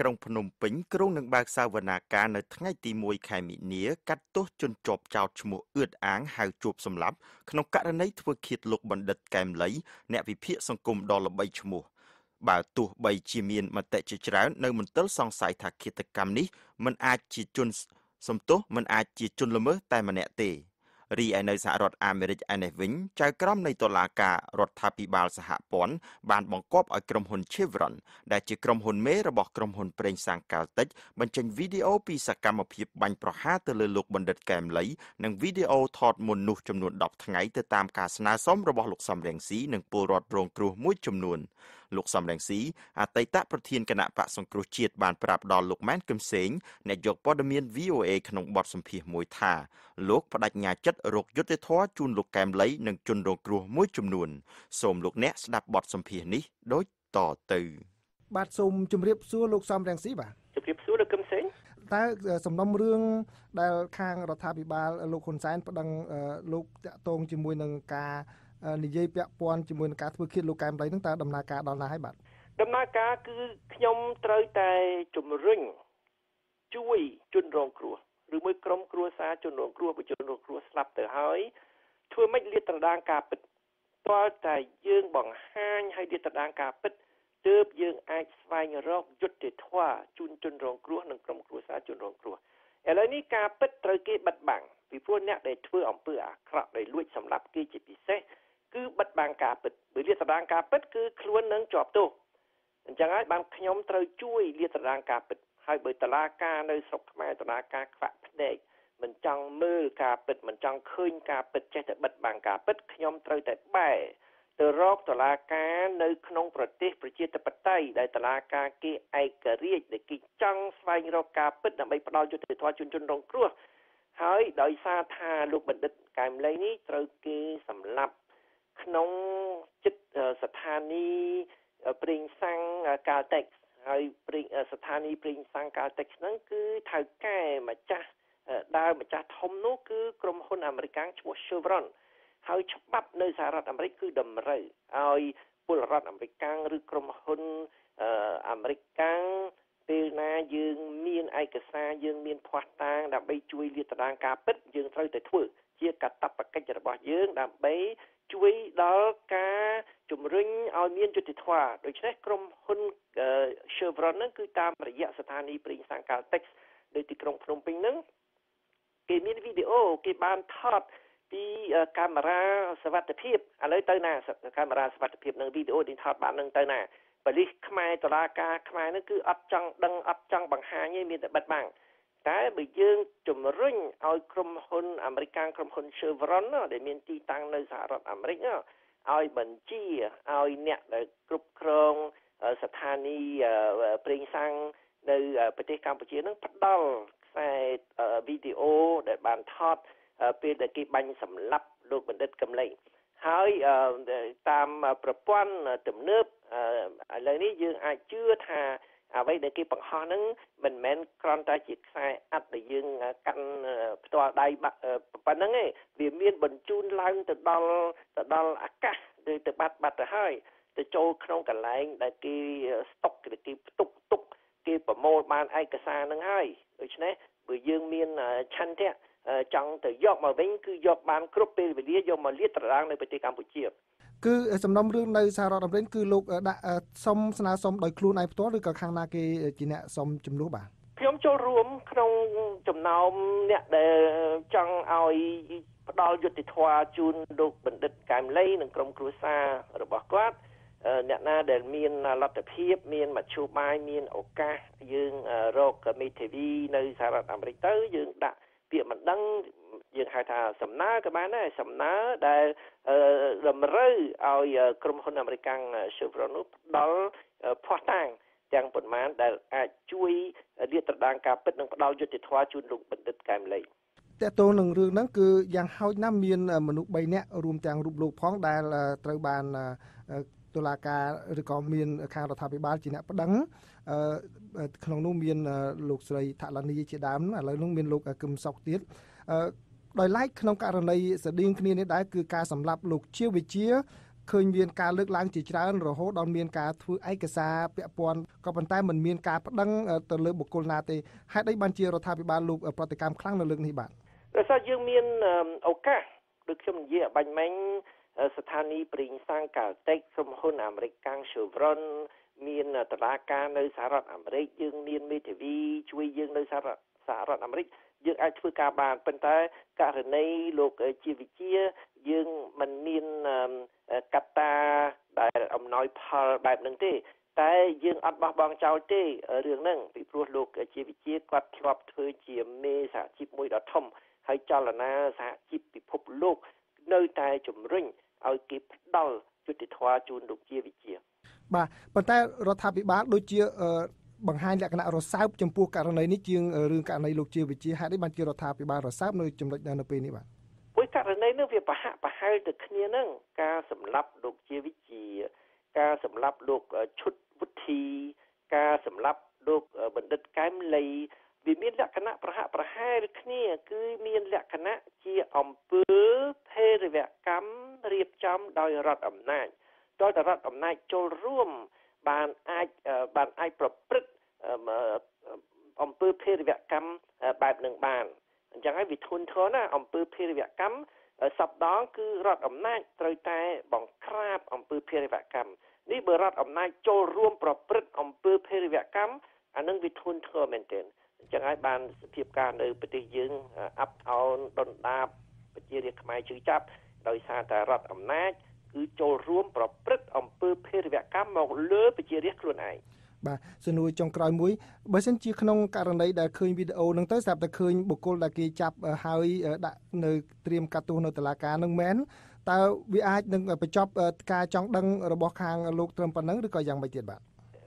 ក្រុង ភ្នំពេញក្រុងនឹងបើកសវនាការនៅថ្ងៃទី1ខែមិនិនាកាត់ទោសជនជាប់ចោទឈ្មោះអឿតអាងហៅជួបសម្លាប់ក្នុងករណីធ្វើឃាតលោកបណ្ឌិតកែមលីអ្នកវិភាគសង្គមដ៏ល្បីឈ្មោះបើទោះបីជាមានមតិជាច្រើននៅមន្ទិលសង្ស័យថាឃាតកម្មនេះមិន អាចជាជនសំទោសមិនអាចជាជនល្មើសតែម្នាក់ទេរីឯនៅសហរដ្ឋអាមេរិកឯនេះវិញចៅក្រមនៃតុលាការរដ្ឋាភិបាលសហព័ន្ធបានបង្គាប់ឲ្យក្រុមហ៊ុន Chevron ដែលជាក្រុមហ៊ុនមេរបស់ក្រុមហ៊ុនប្រេងសាំងកាល់តិចបញ្ចេញវីដេអូពីសកម្មភាពបាញ់ប្រហារទៅលើលោកបណ្ឌិតកែមលី និងវីដេអូថតមុននោះចំនួន10ថ្ងៃទៅតាមការស្នើសុំរបស់លោកសំរងស៊ីនិងពលរដ្ឋរងគ្រោះមួយចំនួនលោកសំរងស៊ីអតីតប្រធានគណៈបកសង្គ្រោះជាតិបានប្រាប់ដល់លោកម៉ែនគឹមសេងអ្នកយកព័ត៌មាន VOA ក្នុងបទសម្ភាសន៍មួយថាលោកបដិញ្ញាចិត្តរកយុទ្ធធរជូនលោកកែមលី និងជនរងគ្រោះមួយចំនួនសូមលោកអ្នកស្ដាប់បទសម្ភាសន៍នេះដូចតទៅបាទសូមជម្រាបសួរលោកសំរងស៊ីបាទជម្រាបសួរលោកគឹមសេងតើសំណុំរឿងដែលខាងរដ្ឋាភិបាលលោកហ៊ុនសែនប្តឹងលោកតាក់ទងជាមួយនឹងការនិយាយពាក់ព័ន្ធជាមួយនឹងការធ្វើឃាតលោកកែមលីហ្នឹងតើដំណើរការដល់ណាហើយបាទដំណើរការគឺខ្ញុំត្រូវតែជំរុញជួយជនរងគ្រោះឬមួយក្រុមគ្រួសារជនរងគ្រោះបើជនរងគ្រោះស្លាប់ទៅហើយធ្វើម៉េចលាតត្រដាងការពិតតើតែយើងបង្ហាញឲ្យលាតត្រដាងការពិតទើបយើងអាចស្វែងរកយុត្តិធម៌ជូនជនរងគ្រោះនិងក្រុមគ្រួសារជនរងគ្រោះឥឡូវនេះការពិតត្រូវគេបិទបាំងពីព្រោះអ្នកដែលធ្វើអំពើអាក្រក់ដែលលួចសម្លាប់គេជាពិសេសគឺបិទបាំងការពិតបើលាតត្រដាងការពិតគឺខ្លួននឹងជាប់ទោសអញ្ចឹងហើយបានខ្ញុំត្រូវជួយលាតត្រដាងការពិតហើយបើតឡាការនៅស្រុកខ្មែរតឡាការខ្វាក់ភ្នែកមិនចង់មើលការពិតមិនចង់ឃើញការពិតចេះតែបិទបាំងការពិតខ្ញុំត្រូវតែបែរទៅរកតឡាការនៅក្នុងប្រទេសប្រជាធិបតេយ្យដែលតឡាការគេឯករាជ្យដែលគេចង់ស្វែងរកការពិតដើម្បីផ្ដល់យុត្តិធម៌ជូនជនរងគ្រោះហើយដោយសារថាលោកបណ្ឌិតកែមលីនេះត្រូវគេសម្លាប់ក្នុងចិត្តស្ថានីយ៍ប្រេងសាំងកាល់តិចហើយប្រេងស្ថានីយ៍ប្រេងសាំងកាល់តិចហ្នឹងគឺថៅកែម្ចាស់ដើមម្ចាស់ធំនោះគឺក្រុមហ៊ុនអាមេរិកឈ្មោះ Chevron ហើយច្បាប់ នៅសហរដ្ឋអាមេរិកគឺតម្រូវឲ្យពលរដ្ឋអាមេរិកឬក្រុមហ៊ុនអាមេរិកពេលណាយើង មានឯកសារយើងមានភ័ស្តុតាងដើម្បីជួយលាតត្រដាងការពិតយើងត្រូវតែធ្វើជាកាតព្វកិច្ចរបស់យើង ដើម្បីជួយដល់ការជំរុញឲ្យមានយុត្តិធម៌ដូច្នេះក្រុមហ៊ុន Chevron ហ្នឹងគឺតាមរយៈស្ថានីយ៍ប្រេងសាំង Caltex នៅទីក្រុងភ្នំពេញហ្នឹងគេមានវីដេអូគេបានថតពីកាមេរ៉ាសវត្ថិភាពឥឡូវទៅណាកាមេរ៉ាសវត្ថិភាពនឹងវីដេអូដែលថតបាននឹងទៅណាបលិសខ្មែរតឡាការខ្មែរនឹងគឺអត់ចង់ដឹងអត់ចង់បង្ហាញទេមានតែបិទបាំងតែបើយើងជំរុញឲ្យក្រុមហ៊ុនអាមេរិកក្រុមហ៊ុន Chevron ដែលមានទីតាំងនៅសហរដ្ឋអាមេរិកឲ្យបញ្ជាឲ្យអ្នកដែលគ្រប់គ្រងស្ថានីយ៍ប្រេងសាំងនៅប្រទេសកម្ពុជានឹងផ្ដល់ខ្សែវីដេអូដែលបានថតពេលដែលគេបាញ់សម្លាប់លោកបណ្ឌិតកំលែងហើយតាមប្រព័ន្ធទំនើបឥឡូវនេះយើងអាចជឿថាអ្វីដែលគេបង្ហោះហ្នឹងមិនមែនគ្រាន់តែជាខ្សែអត្តដែលយើងកាន់ផ្ទាល់ដៃប៉ុណ្្នឹងទេវាមានបញ្ជូនឡើងទៅដល់ទៅដល់អាកាសឬទៅបាត់បាត់ទៅហើយទៅចូលក្នុងកន្លែងដែលគេស្តុកគេផ្ទុកទុកគេប្រមូលបានឯកសារហ្នឹងហើយដូច្នេះបើយើងមានឆន្ទៈចង់ទៅយកមកវិញគឺយកបានគ្រប់ពេលវេលាយកមកលាតត្រដាងនៅប្រទេសកម្ពុជាគឺសំណុំរឿងនៅសហរដ្ឋអាមេរិកគឺលោក ដាក់សុំស្នើសុំដោយខ្លួនឯងផ្ទាល់ឬក៏ខាងណាគេជាអ្នកសុំជំនួសបាទខ្ញុំចូលរួមក្នុងចំណោមអ្នកដែលចង់ឲ្យផ្ដល់យុត្តិធម៌ជូនលោកបណ្ឌិតកែមលីនិងក្រុមគ្រួសាររបស់គាត់អ្នកណាដែលមានលទ្ធភាព មានមធ្យោបាយមានឱកាសយើងរកមេធាវីនៅសហរដ្ឋអាមេរិកទៅយើងដាក់ពាក្យមិនដឹងយើងហៅថាសំណើក៏បានដែរសំណើដែលតម្រូវឲ្យក្រុមហ៊ុនអាមេរិក Chevron នោះផ្ដល់ភ័ស្តុតាងទាំងប៉ុន្មាន ដែលអាចជួយលាតត្រដាងការពិតនិងផ្ដល់យុត្តិធម៌ជូនលោកបណ្ឌិតកែមលីតើតើនឹងរឿងហ្នឹងគឺយ៉ាងហោចណាស់មានមនុស្ស3នាក់រួមទាំងរូបលោកផងដែលត្រូវបានតុលាការឬក៏មានខាងរដ្ឋាភិបាលជាអ្នកប្តឹងក្នុងនោះមាន លោកស្រី ថាឡានីជាដើមឥឡូវនោះមានលោកកឹមសុខទៀតដោយឡែកក្នុងករណីស្តីងគ្នានេះដែរគឺការសម្លាប់លោកជាវិជាឃើញមានការលើកឡើងជាច្រើនរហូតដល់មានការធ្វើឯកសារពាក់ព័ន្ធក៏ប៉ុន្តែมันមានការប្តឹងទៅលើបុគ្គលណាទេហេតុអីបានជារដ្ឋាភិបាលលោក ប្រតិកម្មខ្លាំងនៅលើកនេះបាទដោយសារយើងមានឱកាសដូចខ្ញុំនិយាយអបាញ់មិញស្ថានីយ៍ប្រេងសាំងកាល់តិចក្រុមហ៊ុនអាមេរិកកាំង Chevron មានតឡាការនៅសហរដ្ឋអាមេរិកយើងមានមេធាវីជួយយើងនៅសហរដ្ឋសហរដ្ឋអាមេរិកយើងអាចធ្វើការបានប៉ុន្តែករណីលោកជាវិជាយើងមិនមានកត្តាដែលអំណោយផលបែបហ្នឹងទេតែយើងអត់បោះបង់ចោលទេរឿងហ្នឹងពីព្រោះលោកជាវិជាគាត់ធ្លាប់ធ្វើជាមេសហជីពមួយដ៏ធំហើយចលនាសហជីពពិភពលោកនៅតែជំរុញឲ្យគេផ្ដល់យុតិធធម៌ជូនលោកជាវិជាបាទប៉ុន្តែរដ្ឋាភិបាលដូចជាបង្ហាញលក្ខណៈរសើបចំពោះករណីនេះជាងរឿងករណីលោកជាវិជាហេតុនេះបានជារដ្ឋាភិបាលរសើបនៅចំណុចដល់នៅពេលនេះបាទព្រោះករណីនេះវាប្រហាក់ប្រហែលទៅគ្នានឹងការសម្លាប់លោកជាវិជាការសម្លាប់លោកឈុតវុធីការសម្លាប់លោកបណ្ឌិតកែមលីវាមានលក្ខណៈប្រហាក់ប្រហែលគ្នា គឺមានលក្ខណៈជាអំពើភេរវកម្មរៀបចំដោយរដ្ឋអំណាចតើតរដ្ឋអំណាចចូលរួមបានអាចបានអាចប្រព្រឹត្តអំពើភេរវកម្មបែបនឹងបានអញ្ចឹងហើយវាធន់ធ្ងរណាអំពើភេរវកម្មសពដងគឺរដ្ឋអំណាចត្រូវតែបង្ក្រាបអំពើភេរវកម្មនេះបើរដ្ឋអំណាចចូលរួមប្រព្រឹត្តអំពើភេរវកម្មអានឹងវាធន់ធ្ងរមែនទែនអញ្ចឹងហើយបានសភាពការនៅប្រទេសយើងអាប់អោនដុនដាបប្រជារាស្ត្រខ្មែរជឿចាប់ដោយសារតែរដ្ឋអំណាចគឺចូលរួមប្រព្រឹត្តអំពើភេរវកម្មមកលើប្រជារាស្ត្រខ្លួនឯងបាទសំណួរចុងក្រោយមួយបើសិនជាក្នុងករណីដែលឃើញវីដេអូនឹងទៅស្រាប់តែឃើញបុគ្គលដែលគេចាប់ហើយដាក់នៅត្រៀមកាត់ទោសនៅតុលាការនឹងមែនតើវាអាចនឹងបញ្ចប់ការចង់ដឹងរបស់ខាង លោកត្រឹមប៉ុណ្ណឹងឬក៏យ៉ាងម៉េចទៀតបាទ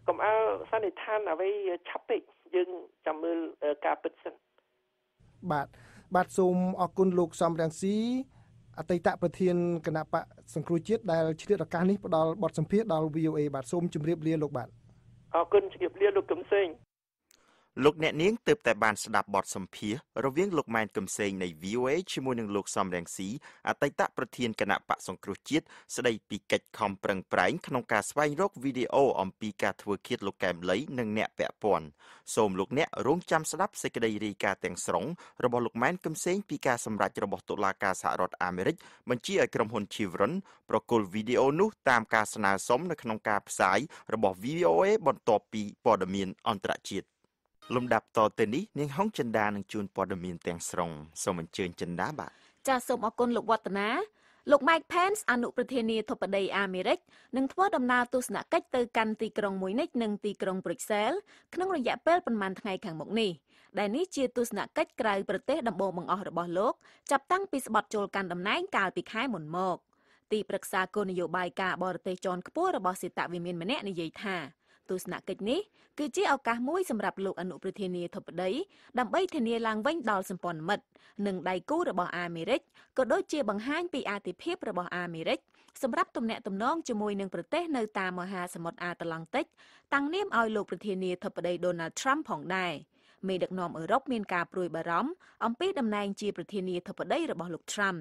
កុំអើសន្និដ្ឋានអ្វីឆាប់ពេកយើងចាំមើលការពិតសិនបាទបាទសូមអរគុណលោកសំរងស៊ីអតីតប្រធានគណៈបកសង្គ្រោះជាតិដែលឆ្លៀតឱកាសនេះផ្ដល់បទសម្ភាសដល់ VOA បាទសូមជម្រាបលាលោកបាទអរគុណជម្រាបលាលោកកឹមសេងលោកអ្នកនាងទើបតែបានស្ដាប់បទសម្ភាសរវាងលោកម៉ែនកំសែងនៃ VOA ជាមួយនឹងលោកសំរងស៊ីអតីតប្រធានគណៈបកសង្គ្រោះជាតិស្ដីពីកិច្ចខំប្រឹងប្រែងក្នុងការស្វែងរកវីដេអូអំពីការធ្វើឃាត លោកកែមលីនិងអ្នកពាក់ព័ន្ធសូមលោកអ្នករងចាំស្ដាប់សេចក្តីរាយការណ៍ទាំងស្រុងរបស់លោកម៉ែនកំសែងពីការសម្រេចរបស់តុលាការសហរដ្ឋអាមេរិកបញ្ជាឲ្យក្រុមហ៊ុន Chevron ប្រគល់វីដេអូនោះតាមការស្នើសុំនៅក្នុងការផ្សាយរបស់ VOA បន្ទាប់ពីព័ត៌មានអន្តរជាតិលំដាប់តទៅនេះនាងហុងចិនដានឹងជួនព័ត៌មាន ទាំងស្រុងសូមអញ្ជើញចិនដាបាទចាសសូមអរគុណលោកវឌ្ឍនាលោក Mike Pence អនុប្រធានាធិបតីអាមេរិកនឹងធ្វើដំណើរទស្សនកិច្ចទៅកាន់ទីក្រុងមួយនេះនិងទីក្រុងប្រ៊ុចសែលក្នុងរយៈពេលប្រហែលថ្ងៃខាងមុខនេះដែលនេះជាទស្សនកិច្ចក្រៅប្រទេសដំបូងបង្អស់របស់លោកចាប់តាំងពីស្បត់ចូលកាន់តំណែងកាលពីខែមុនមកទីប្រឹក្សាគោលនយោបាយការបរទេសជាន់ខ្ពស់របស់សេតវិមានម្នាក់និយាយថាទស្សនកិច្ចនេះគឺជាឱកាសមួយសម្រាប់លោកអនុប្រធានាធិបតីដើម្បីធានាឡើងវិញដល់សម្ព័ន្ធមិត្តនិងដៃគូរបស់អាមេរិកក៏ដូចជាបង្ហាញពីអាទិភាពរបស់អាមេរិកសម្រាប់ទំនាក់ទំនងជាមួយនឹងប្រទេសនៅតាមមហាសមុទ្រអាត្លង់តិកតាំងនាមឲ្យលោកប្រធានាធិបតី Donald Trump ផងដែរ។មេដឹកនាំអឺរ៉ុបមានការព្រួយបារម្ភអំពីតំណែងជាប្រធានាធិបតីរបស់លោកត្រាំ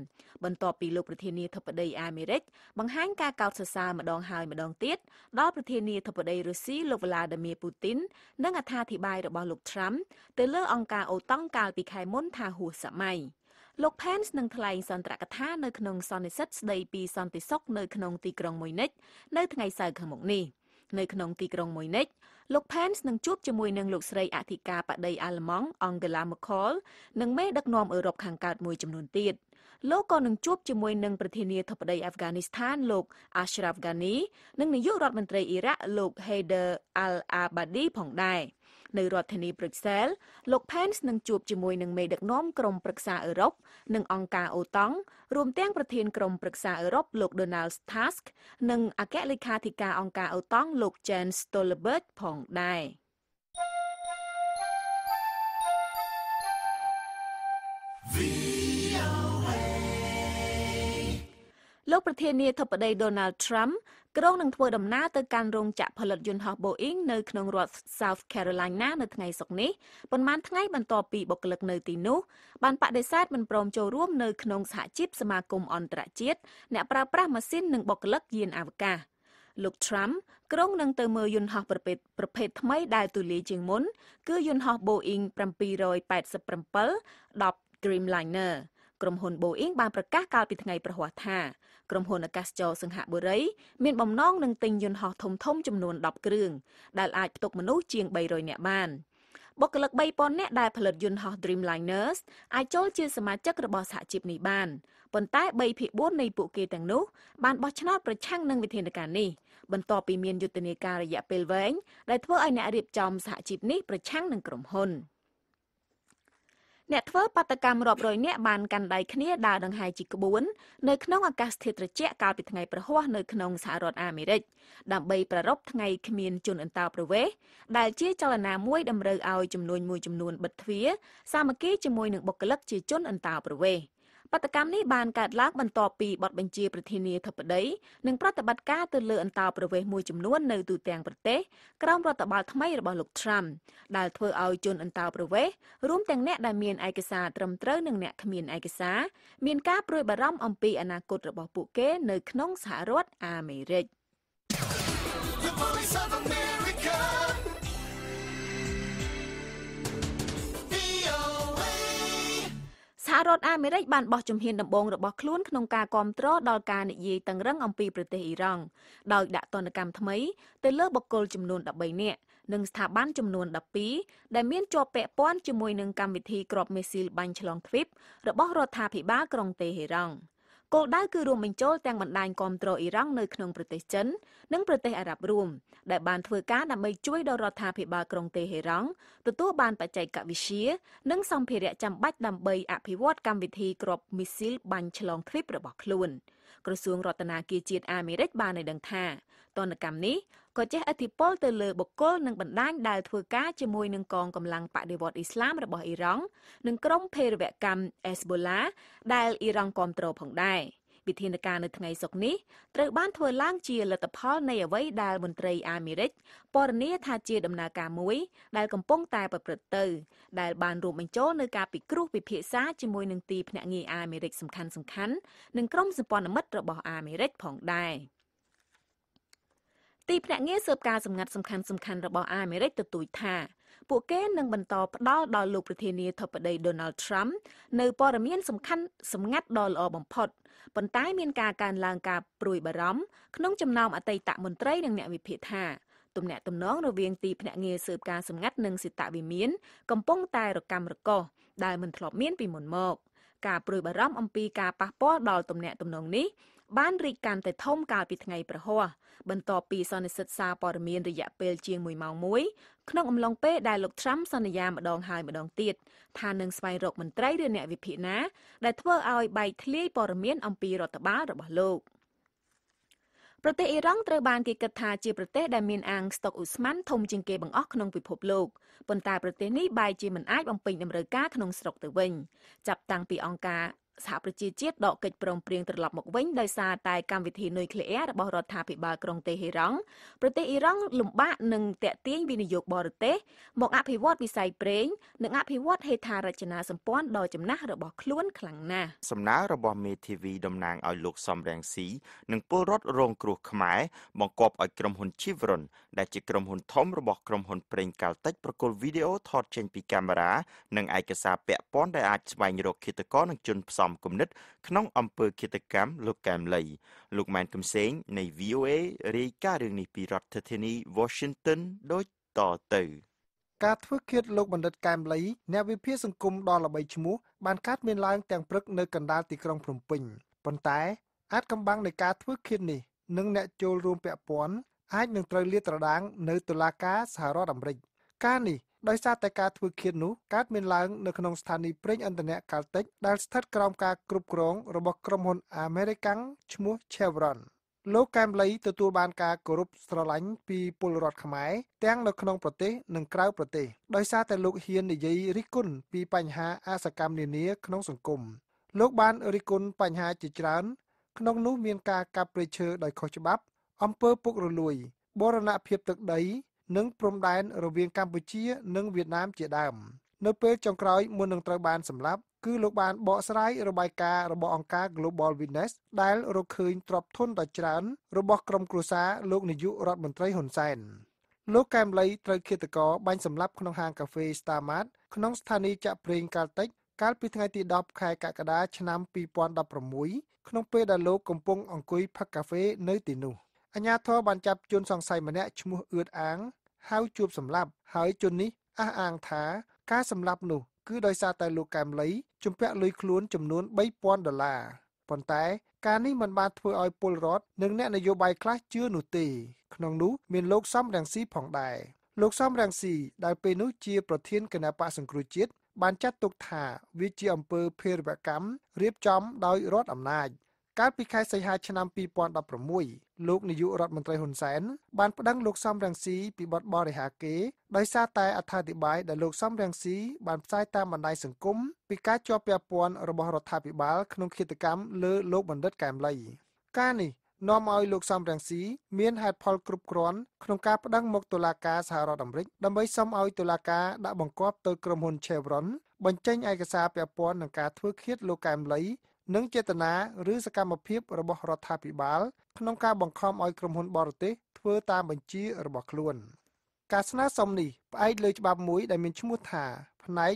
បន្ទាប់ពីលោកប្រធានាធិបតីអាមេរិកបង្ហាញការកោតសរសើរម្ដងហើយម្ដងទៀតដល់ប្រធានាធិបតីរុស្ស៊ីលោកវ្លាឌីមៀពូទីននិងអត្ថាធិប្បាយរបស់លោកត្រាំទៅលើអង្គការអូតង់កាលពីខែមុនថាហួសសម័យលោក Pence នឹងថ្លែងសន្ទរកថានៅក្នុងសន្និសីទស្ដីពីសន្តិសុខនៅក្នុងទីក្រុងមួយនិចនៅថ្ងៃសៅរ៍ខាងមុខនេះនៅក្នុងទីក្រុងមួយនិចលោក Pence នឹងជួបជាមួយនឹងលោកស្រីអធិការបដីអាល្លឺម៉ង់ Angela Merkel និងមេដឹកនាំអឺរ៉ុបខាងកើតមួយចំនួនទៀតលោកក៏នឹងជួបជាមួយនឹងប្រធានាធិបតីអាហ្វហ្គានីស្ថានលោក Ashraf Ghani និងនាយករដ្ឋមន្ត្រីអ៊ីរ៉ាក់លោក Haider al-Abadi ផងដែរ។នៅរដ្ឋធានីប្រ៊ុចសែលលោក Pence នឹងជួបជាមួយនឹងមេដឹកនាំក្រុមប្រឹក្សាអឺរ៉ុបនិងអង្គការអូតង់រួមទាំងប្រធានក្រុមប្រឹក្សាអឺរ៉ុបលោក Donald Tusk និងអគ្គលេខាធិការអង្គការអូតង់លោក Jens Stoltenberg ផងដែរ។លោកប្រធានាធិបតី Donald Trump ក្រុងនឹងធ្វើដំណើរទៅកាន់រោងចក្រផលិតយន្តហោះ Boeing នៅក្នុងរដ្ឋ South Carolina នៅថ្ងៃសុក្រនេះប៉ុន្មានថ្ងៃបន្ទាប់ពីបុគ្គលិកនៅទីនោះបានបដិសេធមិនព្រមចូលរួមនៅក្នុងសហជីពសមាគមអន្តរជាតិអ្នកប្រើប្រាស់ម៉ាស៊ីននិងបុគ្គលិកយានអវកាសលោក Trump ក្រុងនឹងទៅមើលយន្តហោះប្រភេទប្រភេទថ្មីដែលទូលាយជាងមុន គឺយន្តហោះ Boeing 787 10 Dreamliner ក្រុមហ៊ុន Boeing បានប្រកាសកាលពីថ្ងៃព្រហស្បតិ៍ថាក្រុមហ៊ុនអាកាសចរសង្ហបុរី មានបំណងនឹងទិញយន្តហោះធំៗចំនួន10គ្រឿងដែលអាចផ្ទុកមនុស្សជាង300នាក់បានបុគ្គលិក3000នាក់ដែលផលិតយន្តហោះ Dreamliners អាចចូលជាសមាជិករបស់សហជីពនេះបានប៉ុន្តែ3ភាគ4នៃពួកគេទាំងនោះ បានបោះឆ្នោតប្រឆាំងនឹងវិធានការនេះបន្ទាប់ពីមានយុទ្ធនាការរយៈពេលវែងដែលធ្វើឲ្យអ្នករៀបចំសហជីពនេះប្រឆាំងនឹងក្រុមហ៊ុន។អ្នកធ្វើបាតកម្មរាប់រយនាក់បានកាន់ដៃគ្នាដើរដង្ហែជាក្បួននៅក្នុងអាកាសធាតុត្រជាក់កាលពីថ្ងៃប្រហ័សនៅក្នុងសហរដ្ឋអាមេរិកដើម្បីប្រារព្ធថ្ងៃគ្មានជនអន្តោប្រវេសន៍ដែលជាចលនាមួយតម្រូវឲ្យចំនួនមួយចំនួនបិទទ្វារសាមគ្គីជាមួយនឹងបុគ្គលិកជាជនអន្តោប្រវេសន៍បាតកម្មនេះបានកើតឡើងបន្ទាប់ពីបទបញ្ជាប្រធានាធិបតីនិងប្រតិបត្តិការទៅលើអន្តោប្រវេសន៍មួយចំនួននៅទូទាំងប្រទេសក្រោមរដ្ឋបាលថ្មីរបស់លោក Trump ដែលធ្វើឲ្យជនអន្តោប្រវេសន៍រួមទាំងអ្នកដែលមានឯកសារត្រឹមត្រូវនិងអ្នកគ្មានឯកសារមានការព្រួយបារម្ភអំពីអនាគតរបស់ពួកគេនៅក្នុងសហរដ្ឋអាមេរិក។សហរដ្ឋអាមេរិកបានបោះជំហានដំបូងរបស់ខ្លួនក្នុងការគ្រប់គ្រងដល់ការនិយាយតឹងរឹងអំពីប្រទេសអ៊ីរ៉ង់ដោយដាក់ទណ្ឌកម្មថ្មីទៅលើបុគ្គលចំនួន13នាក់និងស្ថាប័នចំនួន12ដែលមានជាប់ពាក់ព័ន្ធជាមួយនឹងកម្មវិធីក្របមេស៊ីលបាញ់ឆ្លងទ្វីបរបស់រដ្ឋាភិបាលក្រុងតេហេរ៉ង់។គោលដៅគឺរួមបញ្ចូលទាំងបណ្ដាញគាំទ្រអ៊ីរ៉ង់នៅក្នុងប្រទេសចិននិងប្រទេសអារ៉ាប់រួមដែលបានធ្វើការដើម្បីជួយដល់រដ្ឋាភិបាលក្រុងតេហេរ៉ង់ទទួលបានបច្ចេកវិទ្យានិងសម្ភារៈចាំបាច់ដើម្បីអភិវឌ្ឍកម្មវិធីគ្រាប់មីស៊ីលបាញ់ឆ្លងទ្វីបរបស់ខ្លួន ក្រសួងរដ្ឋាភិបាលជាតិអាមេរិកបានឲ្យដឹងថាទណ្ឌកម្មនេះក៏ជះឥទ្ធិពលទៅលើបុគ្គលនិងបណ្ដាញដែលធ្វើការជាមួយនឹងកងកម្លាំងបដិវត្តន៍អ៊ីស្លាមរបស់អ៊ីរ៉ង់និងក្រុមភេរវកម្ម Hezbollah ដែលអ៊ីរ៉ង់គ្រប់គ្រងផងដែរ។វិធានការនៅថ្ងៃសុក្រនេះត្រូវបានធ្វើឡើង ជាលទ្ធផលនៃអ្វីដែលមន្ត្រី អាមេរិកពណ៌នាថាជា ដំណើរការមួយដែលកំពុង តែប្រព្រឹត្តទៅដែលបានរួមបញ្ចូលនៅការពិគ្រោះពិភាក្សាជាមួយនឹងទីភ្នាក់ងារអាមេរិកសំខាន់ៗនិងក្រុមសម្ព័ន្ធមិត្តរបស់អាមេរិក ផងដែរ។ទីភ្នាក់ងារស៊ើបការសម្ងាត់សំខាន់សំខាន់របស់អាមេរិកទទូចថាពួកគេនឹងបន្តផ្ដល់ដល់លោកប្រធានាធិបតី Donald Trump នៅព័ត៌មានសំខាន់សម្ងាត់ដ៏ល្អបំផុតប៉ុន្តែមានការកើនឡើងការព្រួយបារម្ភក្នុងចំណោមអតីតមន្ត្រីនិងអ្នកវិភាគថាទំនាក់ទំនងរវាងទីភ្នាក់ងារស៊ើបការសម្ងាត់និងសិតវិមាន កំពុងតែរកម្មរកោសដែលមិនធ្លាប់មានពីមុនមក ការព្រួយបារម្ភអំពីការប៉ះពាល់ដល់ទំនាក់ទំនងនេះបានរីកកាន់តែធំកាលពីថ្ងៃប្រហោះបន្ទាប់ពីសន្និសិទសារព័ត៌មានរយៈពេលជាង1ម៉ោង1ក្នុងអំឡុងពេលដែលលោកត្រាំសន្យាម្ដងហើយម្ដងទៀតថានឹងស្វែងរក មន្ត្រីឬអ្នក វិភាគណា ដែលធ្វើឲ្យបែកធ្លាយព័ត៌មាន អំពីរដ្ឋបាលរបស់លោក។ប្រទេសអ៊ីរ៉ង់ត្រូវបានគេគិតថាជាប្រទេសដែលមានអាងស្តុកឧស្ម័នធំជាងគេបង្អស់ក្នុងពិភពលោកប៉ុន្តែប្រទេសនេះបែរជាមិនអាចបំពេញតម្រូវការក្នុងស្រុកទៅវិញចាប់តាំងពីអង្គការសហប្រជាជាតិដកកិច្ចព្រមព្រៀងត្រឡប់មកវិញដោយសារតែកម្មវិធីនុយក្លេអ៊ែររបស់រដ្ឋាភិបាលក្រុងតេហេរ៉ង់ប្រទេសអ៊ីរ៉ង់លំបាកនឹងតាក់ទាញវិនិយោគបរទេស មកអភិវឌ្ឍវិស័យប្រេង និងអភិវឌ្ឍហេដ្ឋារចនាសម្ព័ន្ធដ៏ចំណាស់របស់ខ្លួនខ្លាំងណាស់សំណើរបស់មេធាវីតំណាងឲ្យលោកសំរងស៊ីនិងពលរដ្ឋរងគ្រោះខ្មែរបង្គាប់ឲ្យក្រុមហ៊ុន Chevron ដែលជាក្រុមហ៊ុនធំរបស់ក្រុមហ៊ុនប្រេងកាល់តិចប្រគល់វីដេអូថតចេញពីកាមេរ៉ានិងឯកសារពាក់ព័ន្ធដែលអាចស្វែងរកឃាតករនិងជនផ្សមគំនិត ក្នុងអំពើឃាតកម្មលោកកែមលី លោកម៉ែន កំសេងនៃ VOA រាយការណ៍រឿងនេះពីរដ្ឋធានី Washington ដូចតទៅការធ្វើឃាតលោកបណ្ឌិតកែមលីអ្នកវិភាគសង្គមដ៏ល្បីឈ្មោះបានកាត់មានឡើងទាំងព្រឹកនៅកណ្ដាលទីក្រុងភ្នំពេញប៉ុន្តែ អាចកំបាំងនៃការធ្វើឃាតនេះនិងអ្នកចូលរួមពាក់ព័ន្ធអាចនឹងត្រូវលាតត្រដាង នៅតុលាការសហរដ្ឋអាមេរិកការនេះដោយសារតែការធ្វើឃាតនោះកើតមានឡើងនៅក្នុងស្ថានីយ៍ប្រេងឥន្ធនៈកាល់តិចដែលស្ថិតក្រោមការគ្រប់គ្រងរបស់ក្រុមហ៊ុន American ឈ្មោះ Chevron លោកកែមលីទទួលបានការគោរពស្រឡាញ់ពីពលរដ្ឋខ្មែរទាំងនៅក្នុងប្រទេសនិងក្រៅប្រទេសដោយសារតែលោកហ៊ាននិយាយរិះគន់ពីបញ្ហាអសកម្មនានាក្នុងសង្គមលោកបានរិះគន់បញ្ហាជាច្រើន ក្នុងនោះមានការកាប់ព្រៃឈើដោយខុសច្បាប់ អំពើពុករលួយបរណភាពទឹកដីនិងព្រំដែនរវាងកម្ពុជានិងវៀតណាមជាដើមនៅពេលចុងក្រោយមុននឹងត្រូវបានសម្លាប់គឺលោកបានបកស្រាយរបាយការណ៍របស់អង្គការ Global Witness ដែលរកឃើញទ្រព្យធនដ៏ច្រើនរបស់ក្រុមគ្រួសារលោកនាយករដ្ឋមន្ត្រីហ៊ុនសែនលោកកែមលីត្រូវឃាតករបាញ់សម្លាប់ក្នុងហាងកាហ្វេ Starmart ក្នុងស្ថានីយ៍ចាក់ប្រេងកាល់តិចកាលពីថ្ងៃទី10ខែកក្កដា ឆ្នាំ2016ក្នុងពេលដែលលោកកំពុងអង្គុយផឹកកាហ្វេនៅទីនោះអាញាធរបានចាប់ជនសង្ស័យម្នាក់ឈ្មោះអឿតអាងហៅជួបសម្លាប់ ហើយជននេះអះអាងថាការសម្លាប់នោះ គឺដោយសារតែលោកកែមលី ជំពាក់លុយខ្លួនចំនួន3000ដុល្លារប៉ុន្តែការនេះមិនបានធ្វើឲ្យពលរដ្ឋនិងអ្នកនយោបាយខ្លះជឿនោះទេក្នុងនោះមានលោកសំរងស៊ីផងដែរលោកសំរងស៊ីដែលពេលនោះជាប្រធានគណៈបកសង្គ្រោះជាតិបានចាត់ទុកថាវាជាអំពើភេរវកម្មរៀបចំ ដោយរដ្ឋអំណាចកាលពីខែសីហាឆ្នាំ2016លោកនាយករដ្ឋមន្ត្រីហ៊ុនសែនបានប្តឹងលោកសំរងស៊ីពីបទបរិហាកេរដោយសារតែអត្ថាធិប្បាយដែលលោកសំរងស៊ីបានផ្សាយតាមបណ្ដាញសង្គមពីការជាប់ពាក់ព័ន្ធរបស់រដ្ឋាភិបាលក្នុងគិតកម្មលើលោកបណ្ឌិតកែមលី ការនេះនាំឲ្យលោកសំរងស៊ីមានហេតុផលគ្រប់គ្រាន់ក្នុងការប្តឹងមកតុលាការសហរដ្ឋអាមេរិកដើម្បីសុំឲ្យតុលាការដាក់បង្គាប់ទៅក្រុមហ៊ុន Chevron បញ្ចេញឯកសារពាក់ព័ន្ធនឹងការធ្វើឃាតលោកកែមលីនិងចេតនាឬសកម្មភាពរបស់រដ្ឋាភិបាល ក្នុងការបង្ខំឲ្យក្រុមហ៊ុន បរទេសធ្វើតាមបញ្ជា របស់ខ្លួន ការស្នើសុំនេះផ្អែកលើច្បាប់មួយដែលមានឈ្មោះថាផ្នែក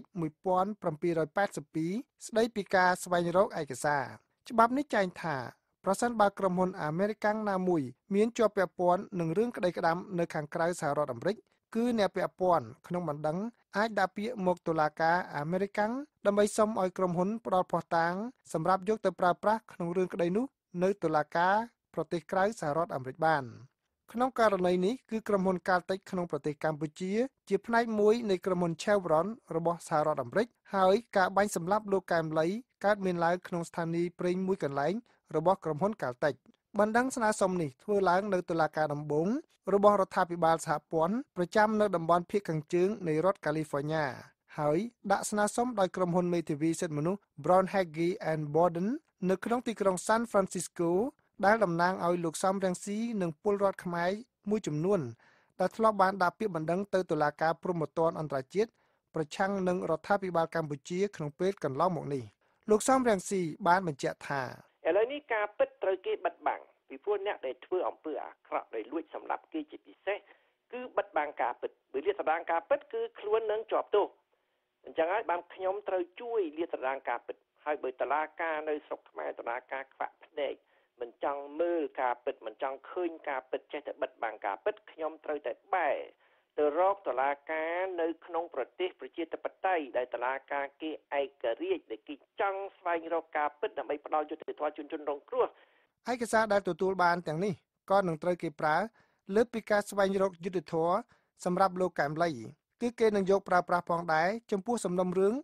1782ស្ដីពីការស្វែងរកឯកសារច្បាប់នេះចែងថា ប្រសិនបើក្រុមហ៊ុនអាមេរិកាំងណាមួយមានជាប់ពាក់ព័ន្ធនឹងរឿងក្តីក្តាំនៅខាងក្រៅសហរដ្ឋអាមេរិកគឺអ្នកពាក់ព័ន្ធក្នុងបណ្ដឹងអាចដាក់ពាក្យមកតុលាការអាមេរិកាំងដើម្បីសុំឲ្យក្រុមហ៊ុនផ្ដល់ភស្តុតាងសម្រាប់យកទៅប្រើប្រាស់ក្នុងរឿងក្តីនោះនៅតុលាការប្រទេសក្រៅសហរដ្ឋអាមេរិកបានក្នុងករណីនេះគឺក្រុមហ៊ុន Caltech ក្នុងប្រទេសកម្ពុជា ជាផ្នែកមួយនៃក្រុមហ៊ុន Chevron របស់សហរដ្ឋអាមេរិកហើយការបាញ់សម្លាប់លោកកែមលីកើតមានឡើងក្នុងស្ថានីយ៍ប្រេងមួយកន្លែងរបស់ក្រុមហ៊ុន Caltech បណ្ដឹងស្នើសុំនេះធ្វើឡើងនៅតុលាការដំបង របស់រដ្ឋាភិបាលសហព័ន្ធប្រចាំនៅតំបន់ភៀកខាងជើងនៃរដ្ឋកាលីហ្វ័រញ៉ាហើយដាក់ស្នើសុំដោយក្រុមហ៊ុនមេធាវីសិទ្ធិមនុស្ស Brown Hagee and Borden នៅក្នុងទីក្រុង San Francisco ដែលតំណាងឲ្យលោកសំរងស៊ីនិងពលរដ្ឋខ្មែរមួយចំនួនដែលធ្លាប់បានដាក់ពាក្យបណ្ដឹងទៅតុលាការព្រហ្មទណ្ឌអន្តរជាតិប្រឆាំងនឹងរដ្ឋាភិបាលកម្ពុជាក្នុងពេលកន្លងមកនេះលោកសំរងស៊ីបានបញ្ជាក់ថានេះការពិតត្រូវគេបិទបាំងពីព្រោះអ្នកដែលធ្វើអំពើអាក្រក់ដោយលួចសម្លាប់គេជាពិសេសគឺបិទបាំងការពិតវាលាតត្រដាងការពិតគឺខ្លួននឹងជាប់ទោសអញ្ចឹងហើយបានខ្ញុំត្រូវជួយលាតត្រដាងការពិតហើយបើតឡាការនៅស្រុកខ្មែរតឡាការខ្វាក់ភ្នែកមិនចង់មើលការពិតមិនចង់ឃើញការពិតចេះតែបិទបាំងការពិតខ្ញុំត្រូវតែបែរទៅរកតឡាការនៅក្នុងប្រទេសប្រជាធិបតេយ្យដែលតឡាការគេឯករាជ្យដែលគេចង់ស្វែងរកការពិតដើម្បីផ្ដល់យុត្តិធម៌ជូនជនរងគ្រោះឯកសារដែលទទួលបានទាំងនេះក៏នឹងត្រូវគេប្រើលើពីការស្វែងរកយុត្តិធម៌សម្រាប់លោកកែមលីគឺគេនឹងយកប្រើប្រាស់ផងដែរចំពោះសំណុំរឿង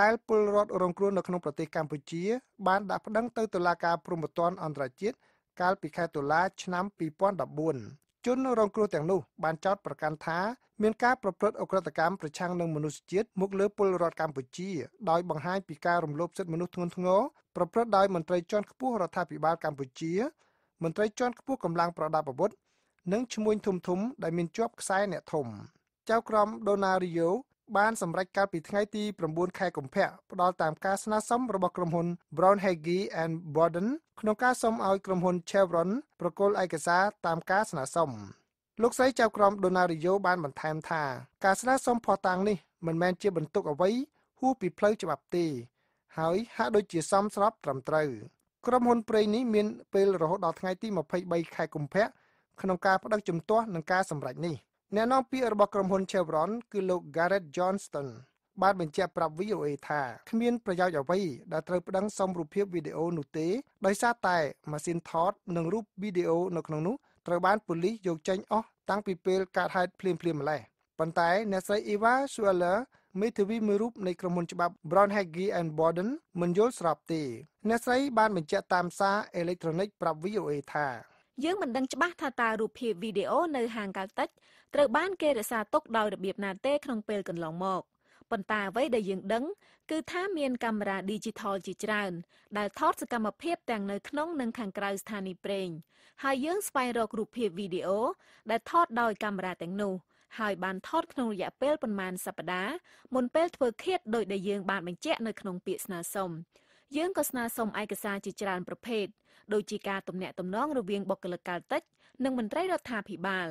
ដែលពលរដ្ឋរងគ្រោះនៅក្នុងប្រទេសកម្ពុជាបាន ដាក់ប្តឹងទៅតុលាការព្រហ្មទណ្ឌអន្តរជាតិកាលពីខែតុលាឆ្នាំ2014ជនរងគ្រោះទាំងនោះបានចោទប្រកាន់ថាមានការប្រព្រឹត្តអក្រិតកម្មប្រឆាំងនឹងមនុស្សជាតិមកលើពលរដ្ឋកម្ពុជា ដោយបង្ហាញពីការរំលោភសិទ្ធិមនុស្សធ្ងន់ធ្ងរប្រព្រឹត្តដោយមន្ត្រីជាន់ខ្ពស់រដ្ឋាភិបាលកម្ពុជាមន្ត្រីជាន់ខ្ពស់កម្លាំងប្រដាប់អាវុធនិងឈ្មួញធំធំដែលមានជាប់ខ្សែអ្នកធំចៅក្រមដូណារីយ៉ូបានសម្រេចកាលពីថ្ងៃទី9ខែកុម្ភៈផ្ដល់តាមការស្នើសុំរបស់ក្រុមហ៊ុន Brown Hagee and Borden ក្នុងការសុំឲ្យក្រុមហ៊ុន Chevron ប្រគល់ឯកសារតាមការស្នើសុំលោកស្រីចៅក្រមដូណារីយ៉ូបាន បន្ថែមថាការស្នើសុំផោះតាំងនេះមិនមែនជា បន្ទុកអ្វីហួសពីផ្លូវច្បាប់ទេ ហើយហាក់ដូចជាសមស្របត្រឹមត្រូវក្រុមហ៊ុនប្រេងនេះមានពេលរហូតដល់ថ្ងៃទី23ខែកុម្ភៈក្នុងការផ្ដឹកជំទាស់នឹងការសម្រេចនេះ។អ្នកនាំពាក្យរបស់ក្រុមហ៊ុន Chevron គឺលោក Garrett Johnston បានបញ្ជាក់ប្រាប់ VOA ថាគ្មានប្រយោជន៍អ្វីដែលត្រូវប្តឹងសុំរូបភាពវីដេអូនោះទេដោយសារតែម៉ាស៊ីនថតនិងរូបវីដេអូនៅក្នុងនោះត្រូវបានប៉ូលីសយកចេញអស់តាំងពីពេលកើតហេតុភ្លាមៗម្លេះប៉ុន្តែអ្នកស្រី Eva Schuler មេធាវីមួយរូបនៃក្រុមហ៊ុនច្បាប់ Brown Hagee and Borden មិនយល់ស្របទេអ្នកស្រីបានបញ្ជាក់តាមសារអេឡិចត្រូនិកប្រាប់ VOA ថាយើងមិនដឹងច្បាស់ថាតើរូបភាពវីដេអូនៅហាងកាល់តិចត្រូវបានគេរក្សាទុកដោយរបៀបណាទេក្នុងពេលកន្លងមកប៉ុន្តែអ្វីដែលយើងដឹង គឺថាមានកាមេរ៉ា Digital ជាច្រើនដែលថតសកម្មភាពទាំងនៅក្នុង និងខាងក្រៅស្ថានីយ៍ប្រេងហើយយើងស្វែងរករូបភាពវីដេអូដែលថតដោយកាមេរ៉ាទាំងនោះហើយបានថតក្នុងរយៈពេលប្រមាណសប្តាហ៍មុនពេលធ្វើឃាតដោយដែលយើងបានបញ្ជាក់នៅក្នុងពាក្យស្នើសុំយើងក៏ស្នើសុំឯកសារជាច្រើនប្រភេទដូចជាការទំនាក់ទំនងរវាងបុគ្គលិកកាល់តិចនិងមន្ត្រីរដ្ឋាភិបាល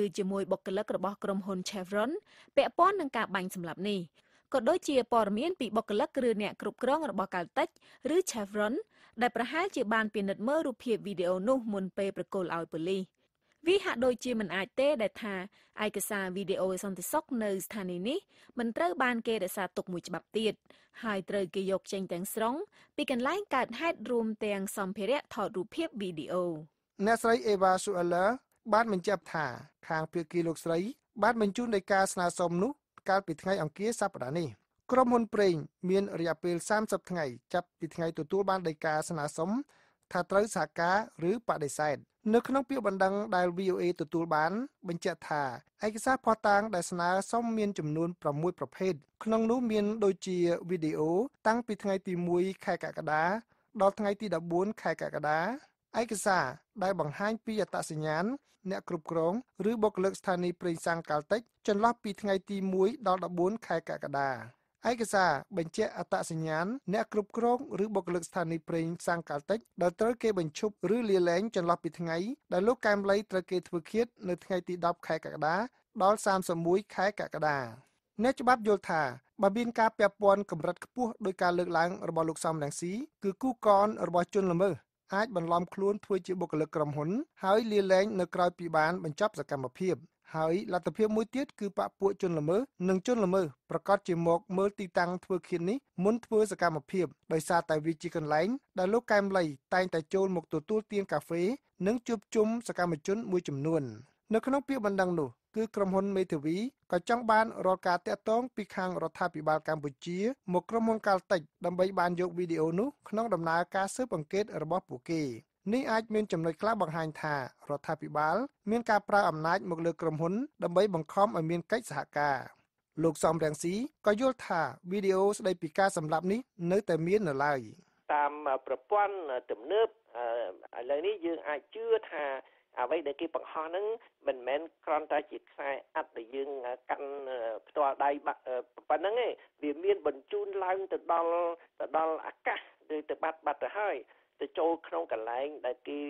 ឬជាមួយបុគ្គលិករបស់ក្រុមហ៊ុន Chevron ពាក់ព័ន្ធនឹងការបាញ់សម្លាប់នេះក៏ដូចជាព័ត៌មានពីបុគ្គលិកឬអ្នកគ្រប់គ្រងរបស់កាល់តិចឬ Chevron ដែលប្រហែលជាបានពិនិត្យមើលរូបភាពវីដេអូនោះមុនពេលប្រគល់ឲ្យប៉ូលីសវាហាក់ដូចជាមិនអាចទេដែលថាឯកសារវីដេអូសន្តិសុខនៅស្ថានីយ៍នេះមិនត្រូវបានគេរក្សាទុកមួយច្បាប់ទៀតហើយត្រូវគេយកចេញទាំងស្រុងពីកន្លែងកើតហេតុរួមទាំងសម្ភារៈថតរូបភាពវីដេអូអ្នកស្រីអេវ៉ាស៊ូអែឡាបានបញ្ជាក់ថាខាងភៀគីលោកស្រី បានបញ្ជូនដីកាស្នើសុំនោះកាលពីថ្ងៃអង្គារសប្តាហ៍នេះក្រុមហ៊ុនប្រេងមានរយៈពេល30ថ្ងៃចាប់ពីថ្ងៃទទួលបានដីកាស្នើសុំថាត្រូវសហការឬបដិសេធនៅក្នុងពាក្យបណ្ដឹងដែល VOA ទទួលបានបញ្ជាក់ថាឯកសារភស្តុតាងដែលស្នើសុំមានចំនួន6ប្រភេទក្នុងនោះមានដូចជាវីដេអូតាំងពីថ្ងៃទី1ខែកក្កដាដល់ថ្ងៃទី14ខែកក្កដាឯកសារដែលបង្ហាញពីអត្តសញ្ញាណអ្នកគ្រប់គ្រងឬបុគ្គលិកស្ថានីយ៍ប្រេងសាំងកាល់តិចចន្លោះពីថ្ងៃទី1ដល់14ខែកក្កដាឯកសារបញ្ជាក់អត្តសញ្ញាណអ្នកគ្រប់គ្រងឬបុគ្គលិកស្ថានីយ៍ប្រេងផ្សាំងកាល់តិចដែលត្រូវគេបញ្ឈប់ឬលាលែងចន្លោះពីថ្ងៃដែលលោកកែមលីត្រូវគេធ្វើឃាត នៅថ្ងៃទី10ខែកក្កដាដល់31ខែកក្កដាអ្នកច្បាប់យល់ថាបើមានការពាក់ព័ន្ធកម្រិតខ្ពស់ដោយការលើកឡើងរបស់លោកសំរងស៊ីគឺគូកនរបស់ជនល្មើសអាចបន្លំខ្លួនធ្វើជាបុគ្គលិកក្រុមហ៊ុនហើយលាលែងនៅក្រៅពីបានបញ្ចប់សកម្មភាពហើយលទ្ធភាពមួយទៀតគឺបពពួកជនល្មើសនិង ជនល្មើសប្រកាសជាមក មើលទីតាំងធ្វើឃាតនេះមុនធ្វើសកម្មភាពដោយសារតែវាជាកន្លែងដែលលោកកែមលី តែងតែចូលមកទទួលទានកាហ្វេនិងជួបជុំសកម្មជនមួយចំនួននៅក្នុងពាក្យបណ្ដឹងនោះគឺក្រុមហ៊ុនមេធាវីក៏ចង់បានរាល់ការតាក់ទងពីខាងរដ្ឋាភិបាលកម្ពុជាមកក្រុមហ៊ុនកាល់តិចដើម្បីបានយកវីដេអូនោះក្នុងដំណើរការស៊ើបអង្កេតរបស់ពួកគេនេះអាចមានចំណុចខ្លះបង្ហាញថារដ្ឋាភិបាល មានការប្រើអំណាចមកលើក្រុមហ៊ុនដើម្បីបង្ខំឲ្យមានកិច្ចសហការលោកសំរងស៊ីក៏យល់ថាវីដេអូស្ដីពីការសម្លាប់នេះនៅតែមាននៅឡើយតាមប្រព័ន្ធទំនើបឥឡូវនេះយើងអាចជឿថាអ្វីដែលគេបង្ហោះហ្នឹងមិនមែនគ្រាន់តែជាខ្សែអត្តដែលយើងកាន់ផ្ទាល់ដៃប៉ុណ្ណឹងទេវាមានបញ្ជូនឡើងទៅដល់ទៅដល់អាកាសទៅទៅបាត់បាត់ទៅហើយទៅចូលក្នុងកន្លែងដែលគេ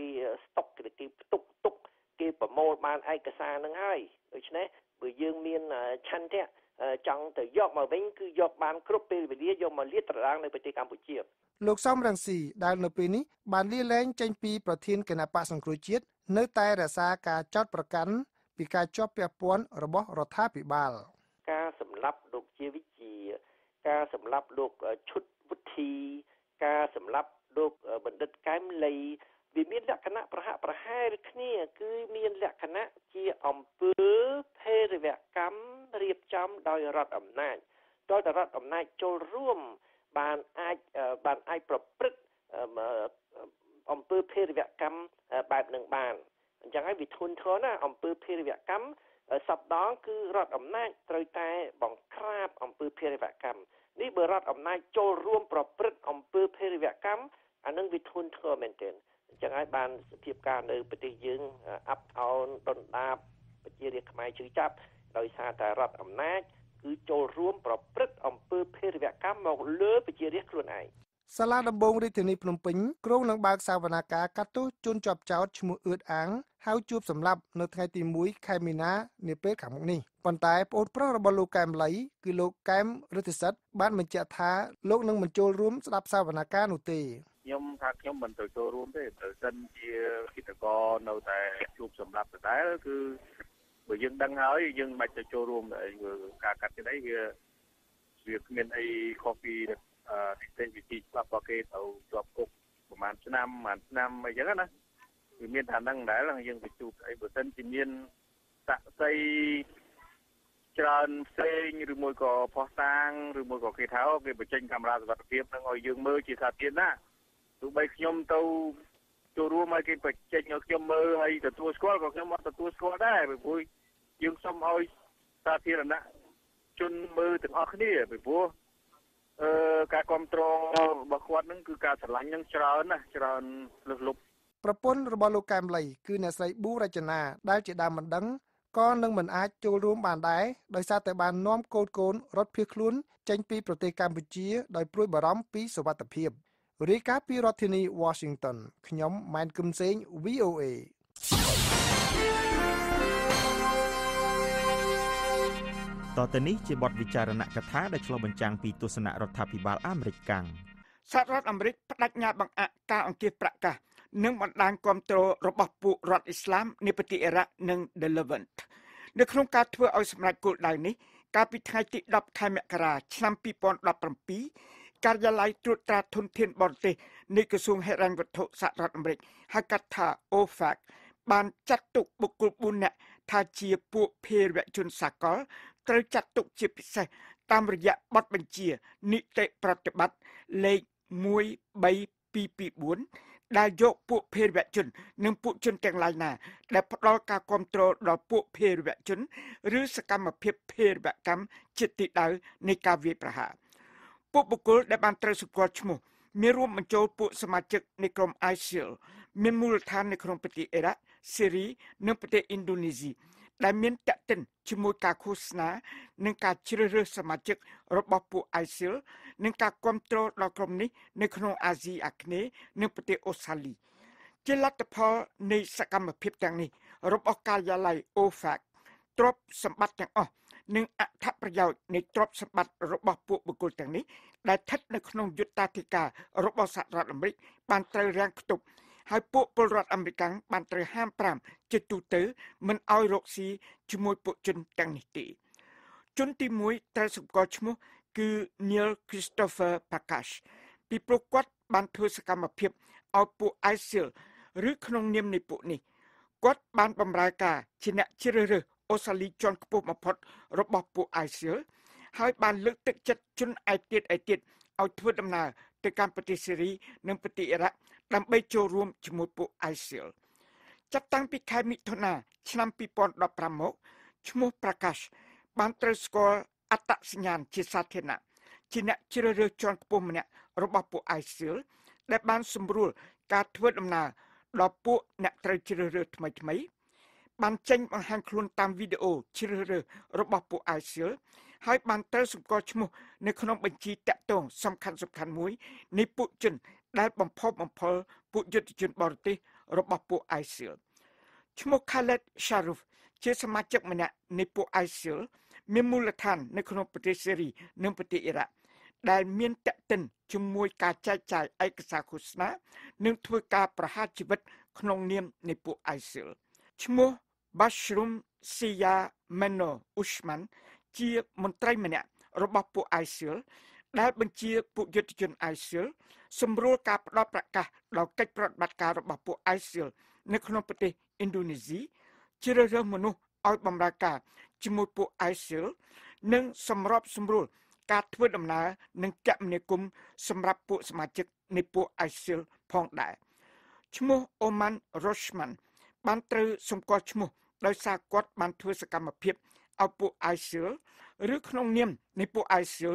ស្តុកគេផ្ទុកទុកគេប្រមូលបានឯកសារនឹងហើយដូច្នេះបើយើងមានឆន្ទៈចង់ទៅយកមកវិញគឺយកបាន គ្រប់ពេលវេលាយកមកលាតត្រដាងនៅប្រទេសកម្ពុជាលោកសំរងស៊ីដែលនៅពេលនេះបានលាលែងចេញពីប្រធានគណៈបកសង្គ្រោះជាតិនៅ តែរក្សាការចោតប្រកាន់ពីការជាប់ពាក់ព័ន្ធរបស់រដ្ឋាភិបាល ការសម្លាប់លោកជាវិជាការសម្លាប់លោកឈុតវុធីការសម្លាប់លោកបណ្ឌិតកែមលីវាមានលក្ខណៈប្រហាក់ប្រហែលគ្នាគឺមានលក្ខណៈជាអំពើភេរវកម្មរៀបចំដោយរដ្ឋអំណាចតើតរដ្ឋអំណាចចូលរួមបានអាចបានអាចប្រព្រឹត្តអំពើភេរវកម្មបែបនឹងបានអញ្ចឹងហើយវាធន់ធ្ងរណាអំពើភេរវកម្មសពដងគឺរដ្ឋអំណាចត្រូវតែបង្ក្រាបអំពើភេរវកម្មនេះបើរដ្ឋអំណាចចូលរួមប្រព្រឹត្តអំពើភេរវកម្មអានឹងវាធន់ធ្ងរមែនទែនអញ្ចឹងហើយបាន សភាពការនៅប្រទេសយើងអាប់អោនដុនដាបប្រជារាស្ត្រខ្មែរជឿចាប់ ដោយសារតែរដ្ឋអំណាចគឺចូលរួម ប្រព្រឹត្តអំពើភេរវកម្មមកលើប្រជារាស្ត្រខ្លួនឯងសាលាដំបងរាជធានីភ្នំពេញក្រុងនឹងបើកសវនាការកាត់ទោសជនជាប់ចោទឈ្មោះអឿតអាងហើយជួបសម្លាប់នៅថ្ងៃទី1ខែមីនានាពេលខាងមុខនេះប៉ុន្តែប្អូនប្រុសរបស់លោកកែមលីគឺលោកកែមរិទ្ធសិទ្ធបានបញ្ជាក់ថាលោកនឹងមិនចូលរួមស្ដាប់សវនាការនោះទេខ្ញុំថាខ្ញុំមិនទៅចូលរួមទេបើសិនជាគិតកោនៅតែជួបសម្រាប់ដដែលគឺបើយើងដឹងហើយយើងមិនបាច់ទៅចូលរួមដែរការកាត់ក្តីវាវាគ្មានអីខុសពីនីតិវិធីច្បាប់របស់គេទៅជាប់គុកប្រហែលឆ្នាំប្រហែលឆ្នាំអីចឹងណាវាមានថាហ្នឹងដែរយើងទៅជួបអីបើសិនជាមានស័ក្តិសិទ្ធិច្រើនផ្សេងឬមួយក៏ផោះតាងឬមួយក៏គេថាគេបញ្ចេញកាមេរ៉ាសុវត្ថិភាពនឹងឲ្យយើងមើលជាសាធារណៈទោះបីខ្ញុំទៅចូលរួមឲ្យគេបច្ចេកឲ្យខ្ញុំមើលហើយទទួលស្គាល់ក៏ខ្ញុំអត់ទទួលស្គាល់ដែរព្រោះយើងសុំឲ្យសាធារណៈជនមើលទាំងអស់គ្នាពីព្រោះអឺការគ្រប់គ្រងរបស់គាត់នឹងគឺការស្រឡាញ់នឹងច្រើនណាស់ច្រើនលឹះលប់ប្រពន្ធរបស់លោកកែមលី គឺអ្នកស្រីប៊ូរចនាដែលជាដើមមិនដឹងក៏នឹងមិនអាចចូលរួមបានដែរដោយសារតែបាននាំកូនកូនរត់ភៀសខ្លួនចេញពីប្រទេសកម្ពុជា ដោយព្រួយបារម្ភពីសុវត្ថិភាព។រាយការណ៍ពីរដ្ឋធានី Washington ខ្ញុំម៉ែនគឹមសេង VOA តទៅនេះជាបទវិចារណកថាដែលឆ្លុះបញ្ចាំងពីទស្សនៈរដ្ឋាភិបាលអាមេរិកកាំងសហរដ្ឋអាមេរិកបដិញ្ញាបង្អាក់ការអង្គាសប្រកាសនិងបណ្ដាញគ្រប់គ្រងរបស់ពួករដ្ឋអ៊ីស្លាមនៃប្រទេសអ៊ីរ៉ាក់ និង The Levant នៅក្នុងការធ្វើឲ្យសម្រេចគោលដៅនេះកាលពីថ្ងៃទី10ខែមករាឆ្នាំ2017ការិយាល័យត្រួតត្រាធនធានបរទេសនៃក្រសួងហិរញ្ញវត្ថុសហរដ្ឋអាមេរិកហៅកាត់ថា OFAC បានចាត់ទុកបុគ្គល4នាក់ ថាជាពួកភេរវជនសកលត្រូវចាត់ទុកជាពិសេសតាមរយៈបទបញ្ជានីតិប្រតិបត្តិលេខ13224ដែលយកពួកភេរវជននិងពួកជនទាំងឡាយណាដែលផ្ដល់ការគ្រប់គ្រងដល់ពួកភេរវជនឬសកម្មភាពភេរវកម្មជាទីដៅនៃការវាយប្រហារពួកបុគ្គលដែលបានត្រូវសម្គាល់ឈ្មោះមានរួមបញ្ចូលពួកសមាជិកនៃក្រុម ISIL មានមូលដ្ឋាននៅក្នុងប្រទេសអ៊ីរ៉ាក់សេរីនិងប្រទេសឥណ្ឌូនេស៊ីដែលមានតេតិនជាមួយការឃោសនានិងការជ្រើសរើសសមាជិករបស់ពួក ISIL និងការគ្រប់គ្រងដល់ក្រុមនេះ នៅក្នុងអាស៊ីអាគ្នេយ៍និងប្រទេសអូស្ត្រាលីជាលទ្ធផលនៃសកម្មភាពទាំងនេះរបស់ការិយាល័យ OFAC ទ្រព្យសម្បត្តិទាំងអស់និងអត្ថប្រយោជន៍នៃទ្រព្យសម្បត្តិរបស់ពួកបុគ្គលទាំងនេះដែលស្ថិតនៅក្នុងយុត្តាធិការរបស់សហរដ្ឋអាមេរិកបានត្រូវរាំងខ្ទប់ហើយពួកពលរដ្ឋអាមេរិកបានត្រូវហាមប្រាមជាទូទៅ មិនឲ្យរកស៊ីជាមួយពួកជនទាំងនេះទេជនទី1ត្រូវសម្គាល់ឈ្មោះ គឺ Neil Christopher Prakash ពីព្រោះគាត់បានធ្វើសកម្មភាពឲ្យពួក ISIL ឬក្នុង នាមនៃពួកនេះគាត់បានបម្រើការជាអ្នកជ្រើសរើសអូស្ត្រាលីជាន់ខ្ពស់បំផុតរបស់ពួក ISIL ហើយបានលើកទឹកចិត្តជនឯកទៀតឯទៀតឲ្យធ្វើដំណើរទៅកាន់ប្រទេសសេរីនិងប្រទេសអ៊ីរ៉ាក់ដើម្បីចូលរួមជាមួយពួក ISIL ចាប់តាំងពីខែមិថុនាឆ្នាំ2015មកឈ្មោះប្រកាសបានត្រូវស្គាល់អត្តសញ្ញាណជាសាធារណៈជាអ្នកជ្រើសរើសជាន់ខ្ពស់ម្នាក់របស់ពួក ISIL ដែលបានសម្រួលការធ្វើដំណើរដល់ពួកអ្នកត្រូវជ្រើសរើសថ្មីថ្មីបានចេញបង្ហាញខ្លួនតាមវីដេអូជ្រើសរើសរបស់ពួក ISIL ហើយបានត្រូវសម្គាល់ឈ្មោះ នៅក្នុងបញ្ជីតាក់ទងសំខាន់សំខាន់មួយ នៃពួកជនដែល បំផុសបំផុលពួកយុទ្ធជនបរទេសរបស់ពួក ISIL ឈ្មោះ Khaled Sharuf ជា សមាជិកម្នាក់នៃពួក ISIL មានមូលដ្ឋាននៅក្នុងប្រទេសសេរី និងប្រទេសអ៊ីរ៉ាក់ដែល មានតក្កិនជាមួយការចែកចាយឯកសារឃោសនានិងធ្វើការប្រហារជីវិត ក្នុងនាម នៃពួក ISIL ឈ្មោះ Bashrum Siya Meno Ushman ជាមន្ត្រីម្នាក់របស់ពួក ISIL ដែល បញ្ជាពួកយុទ្ធជន ISIL សម្រួលការផ្ដោតប្រកាសដល់កិច្ចប្រតិបត្តិការរបស់ពួក ISIL នៅក្នុងប្រទេសឥណ្ឌូនេស៊ីជ្រើសរើសមនុស្សឲ្យបម្រើការជាមួយពួក ISIL និងសម្របសម្រួលការធ្វើដំណើរនិងគមនាគមន៍សម្រាប់ពួក សមាជិកនៃពួក ISIL ផងដែរឈ្មោះ Oman Roshman បានត្រូវសម្គាល់ឈ្មោះដោយសារគាត់បានធ្វើសកម្មភាពឲ្យពួក ISIL ឬក្នុងនាមនៃពួក ISIL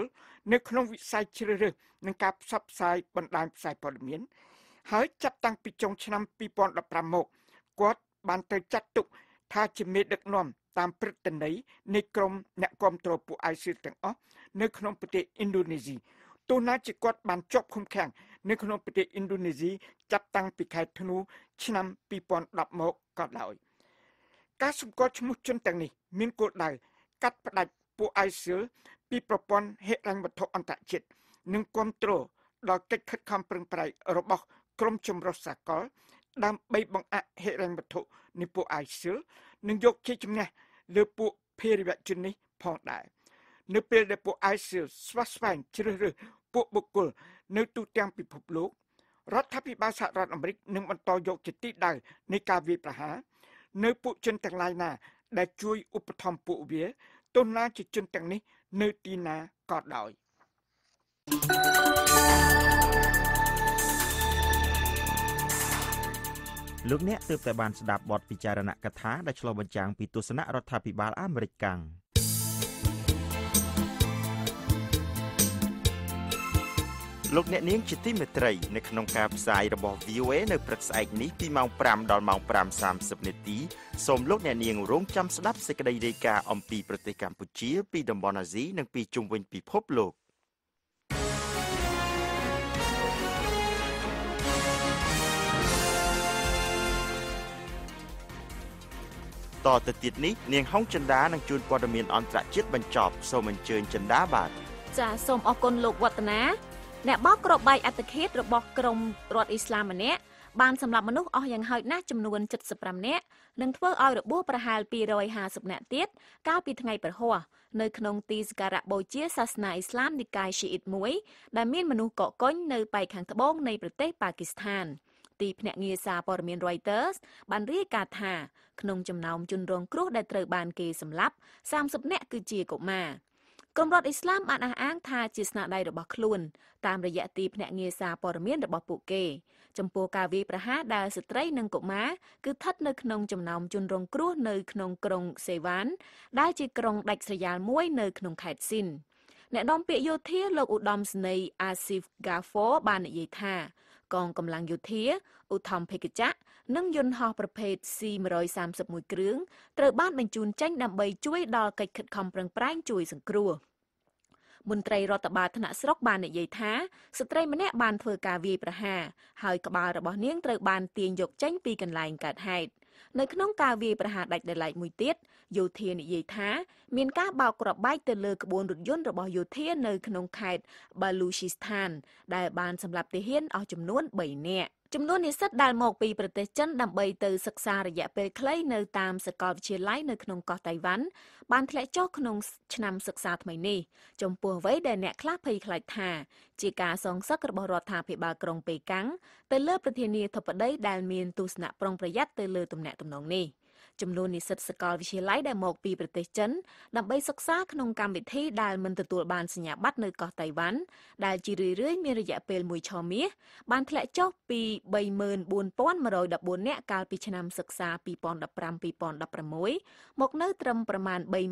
នៅ ក្នុងវិស័យជ្រើសរើសនិងការផ្សព្វផ្សាយបណ្ដាញផ្សាយព័ត៌មានហើយចាប់តាំងពីចុងឆ្នាំ2015មកគាត់បានត្រូវចាត់ទុក ថាជាមេដឹកនាំ តាមព្រឹត្តន័យនៃក្រុមអ្នកគ្រប់គ្រងពួក ISIL ទាំងអស់នៅក្នុងប្រទេសឥណ្ឌូនេស៊ីទោះណាជាគាត់បានជាប់ឃុំឃាំង នៅក្នុងប្រទេសឥណ្ឌូនេស៊ីចាប់តាំងពីខែធ្នូឆ្នាំ2010មកក៏ដោយ។ការសម្គាល់ឈ្មោះជនទាំងនេះមានគោលដៅកាត់ផ្តាច់ពួក ISIL ពីប្រព័ន្ធហិរញ្ញវត្ថុអន្តរជាតិនិងគ្រប់គ្រងដល់កិច្ចខិតខំប្រឹងប្រែងរបស់ក្រមជំរុះសាកល ដើម្បីបង្អាក់ហិរញ្ញវត្ថុនៃពួក ISIL និងយកជាជំនះលើពួកភេរវជននេះផងដែរនៅពេលដែលពួក ISIL ស្វាស្វែងជ្រើសរើសពួកបុគ្គលនៅទូទាំងពិភពលោក រដ្ឋាភិបាលសហរដ្ឋអាមេរិកនឹងបន្តយកជាទីដៅនៃការវាយប្រហារនៅពួកជនទាំងឡាយណាដែលជួយឧបត្ថម្ភពួកវាទោះណាជាជនទាំងនេះ នៅទីណាក៏ដោយ thank you លោកអ្នកទើបតែបានស្ដាប់បទពិចារណកថាដែលឆ្លុះបញ្ចាំងពីទស្សនៈរដ្ឋាភិបាលអាមេរិកកាំងលោកអ្នកនាងជាទីមេត្រីនៅក្នុងការផ្សាយរបស់ VOA នៅព្រឹកស្អែកនេះពីម៉ោង5ដល់ម៉ោង5:30នាទីសូមលោកអ្នកនាងរងចាំស្ដាប់សេចក្តីរាយការណ៍អំពីប្រទេសកម្ពុជា ពីតំបន់អាស៊ីនិងពីជុំវិញពិភពលោកតទៅទៀតនេះនាងហុងចិន្តានឹងជួនព័ត៌មានអន្តរជាតិបញ្ចប់សូមអញ្ជើញចិន្តាបាទចាសូមអរគុណលោកវឌ្ឍនាអ្នកបោកគ្រាប់បែកអត្តឃាតរបស់ក្រុមរដ្ឋអ៊ីស្លាមម្នាក់បានសម្លាប់មនុស្សអស់យ៉ាងហោចណាស់ចំនួន75នាក់និងធ្វើឲ្យរបួសប្រហែល250នាក់ទៀតកាលពីថ្ងៃប្រហោះនៅក្នុងទីសក្ការៈបូជាសាសនាអ៊ីស្លាមនិកាយ Shiite មួយ ដែលមានមនុស្សកកកុញនៅប៉ែកខាងត្បូងនៃប្រទេសប៉ាគីស្ថាន ទីភ្នាក់ងារសារព័ត៌មាន Reuters បានរាយការណ៍ថាក្នុងចំណោមជនរងគ្រោះដែលត្រូវ បានគេសម្លាប់30នាក់គឺជាកុមារក្រុមរដ្ឋអ៊ីស្លាមបានអះអាង ថាជាស្នាដៃរបស់ខ្លួន តាមរយៈទីភ្នាក់ងារសារព័ត៌មានរបស់ពួកគេចំពោះការវាយប្រហារដែលស្ត្រីនិងកុមារគឺស្ថិតនៅក្នុងចំណោមជនរងគ្រោះនៅក្នុងក្រុងសេវ៉ានដែលជាក្រុងដាច់ស្រយាលមួយនៅក្នុងខេត្តស៊ីនអ្នកនាំពាក្យយោធាលោកឧត្តមសេនីយ៍អាស៊ីហ្វហ្គាហ្វូបាននិយាយថា កងកម្លាំងយោធាឧទ្ធម្ភិកចៈនិងយន្តហោះប្រភេទ C131 គ្រឿងត្រូវបានបញ្ជូនចេញដើម្បីជួយដល់កិច្ចខិតខំប្រឹងប្រែងជួយសង្គ្រោះ។មន្ត្រីរដ្ឋបាលថ្នាក់ស្រុកបាននិយាយថាស្ត្រីម្នាក់បានធ្វើការវាយប្រហារហើយក្បាលរបស់នាងត្រូវបានទាញយកចេញពីកន្លែងកើតហេតុនៅក្នុងការវាយប្រហារដាច់ដោយឡែកមួយទៀតយោធានិយាយថាមានការបោកក្របបែកទៅលើក្បួនរថយន្តរបស់យោធានៅក្នុងខេត្តបាលូឈីស្ថានដែលបានសម្លាប់ទាហានអស់ចំនួន3នាក់ចំនួននិស្សិតដែលមកពីប្រទេសចិនដើម្បីទៅសិក្សារយៈពេលខ្លីនៅតាមសាកលវិទ្យាល័យនៅក្នុងកោះតៃវ៉ាន់បានធ្លាក់ចុះក្នុងឆ្នាំសិក្សាថ្មីនេះចំពោះអ្វីដែលអ្នកខ្លះភ័យខ្លាចថា ជាការសងសឹករបស់រដ្ឋាភិបាលក្រុងប៉េកាំងទៅលើប្រធានាធិបតីដែលមានទស្សនៈប្រុងប្រយ័ត្នទៅលើទំនាក់ទំនងនេះ។ចំនួននិស្សិតសាកលវិទ្យាល័យដែលមកពីប្រទេសចិនដើម្បីសិក្សាក្នុងកម្មវិធីដែលមិនទទួលបានសញ្ញាបត្រនៅកោះតៃវ៉ាន់ដែលជារឿយៗមានរយៈពេល1ឆមាសបានធ្លាក់ចុះពី34114នាក់កាលពីឆ្នាំសិក្សា2015-2016មកនៅត្រឹមប្រមាណ32648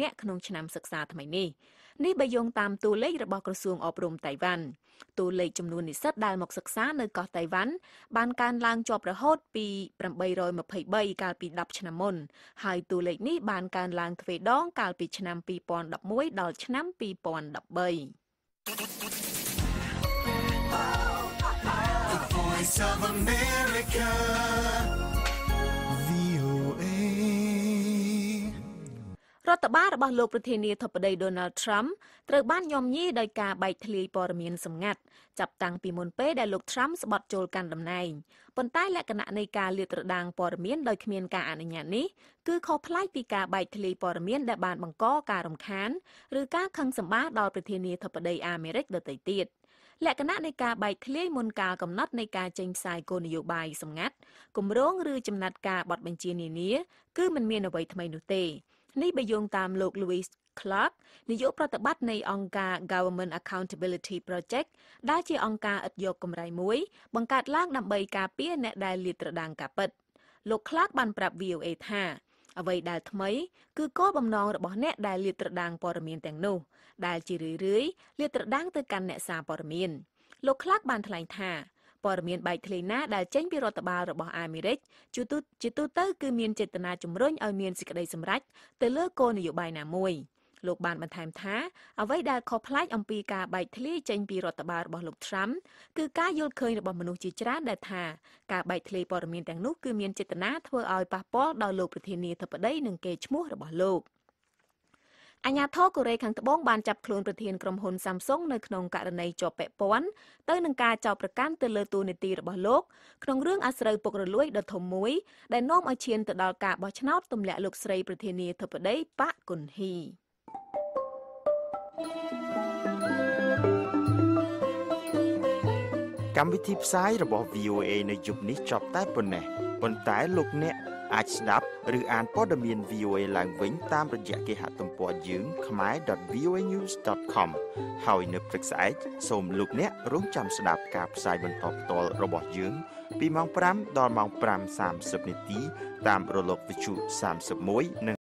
នាក់ក្នុងឆ្នាំសិក្សាថ្មីនេះ។នេះបើយោងតាមតួលេខរបស់ក្រសួងអប់រំតៃវ៉ាន់តួលេខចំនួននិស្សិតដែលមកសិក្សានៅកោះតៃវ៉ាន់បានកើនឡើងជាប់រហូត ពី823កាលពី10ឆ្នាំមុនហើយតួលេខនេះបានកើនឡើងទ្វេដង កាលពីឆ្នាំ2011ដល់ឆ្នាំ2013 Voice of America រដ្ឋបាលរបស់លោកប្រធានាធិបតី Donald Trump ត្រូវបានញោមញីដោយការបែកធ្លាយព័ត៌មានសម្ងាត់ចាប់តាំងពីមុនពេលដែលលោក Trump ស្បត់ចូលកាន់តំណែងប៉ុន្តែលក្ខណៈនៃការលាតត្រដាងព័ត៌មានដោយគ្មានការអនុញ្ញាតនេះគឺខុសប្លែកពីការបែកធ្លាយព័ត៌មានដែលបានបង្កការរំខានឬការខឹងសម្បារដល់ប្រធានាធិបតីអាមេរិកដទៃទៀត។លក្ខណៈនៃការបែកធ្លាយមុនការកំណត់នៃការចេញផ្សាយគោលនយោបាយសម្ងាត់គម្រោងឬចំណាត់ការបត់បញ្ជានានា គឺមិនមានអ្វីថ្មីនោះទេនេះបើយោងតាមលោក Louis Clark នាយកប្រតិបត្តិនៃអង្គការ Government Accountability Project ដែលជាអង្គការឥតយកកម្រៃមួយបង្កើតឡើងដើម្បីការពារអ្នកដែលលាតត្រដាងការពិតលោក Clark បានប្រាប់ VOA ថាអ្វីដែលថ្មីគឺគោលបំណងរបស់អ្នកដែលលាតត្រដាងព័ត៌មានទាំងនោះ ដែល ជារឿយៗលាតត្រដាងទៅកាន់អ្នកសារព័ត៌មាន លោក Clark បាន ថ្លែងថាព័ត៌មានបែកធ្លាយណាដែលចេញពីរដ្ឋបាលរបស់អាមេរិកជាទូជាទូទៅគឺមានចេតនាជំរុញឲ្យមានសេចក្តីសម្រេចទៅលើគោលនយោបាយណាមួយ លោកបានបន្ថែមថា អ្វីដែលខុសប្លែកអំពីការបែកធ្លាយចេញពីរដ្ឋបាលរបស់លោកត្រាំគឺការយល់ឃើញរបស់មនុស្សជាច្រើនដែលថាការបែកធ្លាយព័ត៌មានទាំងនោះគឺមានចេតនាធ្វើឲ្យប៉ះពាល់ដល់លោកប្រធានាធិបតីនិងកេរ្តិ៍ឈ្មោះរបស់លោក។អាញាធរកូរ៉េខាងត្បូងបានចាប់ខ្លួនប្រធានក្រុមហ៊ុន Samsung នៅក្នុងករណីជាប់ពាក់ព័ន្ធទៅនឹងការចោទប្រកាន់ទៅលើទូនីតិរបស់លោកក្នុងរឿងអាស្រូវពុករលួយដ៏ធំមួយ ដែលនាំឲ្យឈានទៅដល់ការបោះឆ្នោតទម្លាក់លោកស្រីប្រធានាធិបតីប៉ាគុនហ៊ីកម្មវិធីផ្សាយរបស់ VOA នៅយប់នេះចប់តែប៉ុណ្ណេះប៉ុន្តែលោកអ្នកអាចស្ដាប់ឬអានព័ត៌មាន VOA ឡើងវិញតាមរយៈគេហទំព័រយើង kmae.voanews.com ហើយនៅ ព្រឹកស្អែកសូមលោកអ្នករងចាំស្ដាប់ការផ្សាយបន្តផ្ទាល់របស់យើង ពីម៉ោង5ដល់ម៉ោង5:30នាទីតាមរលកវិទ្យុ31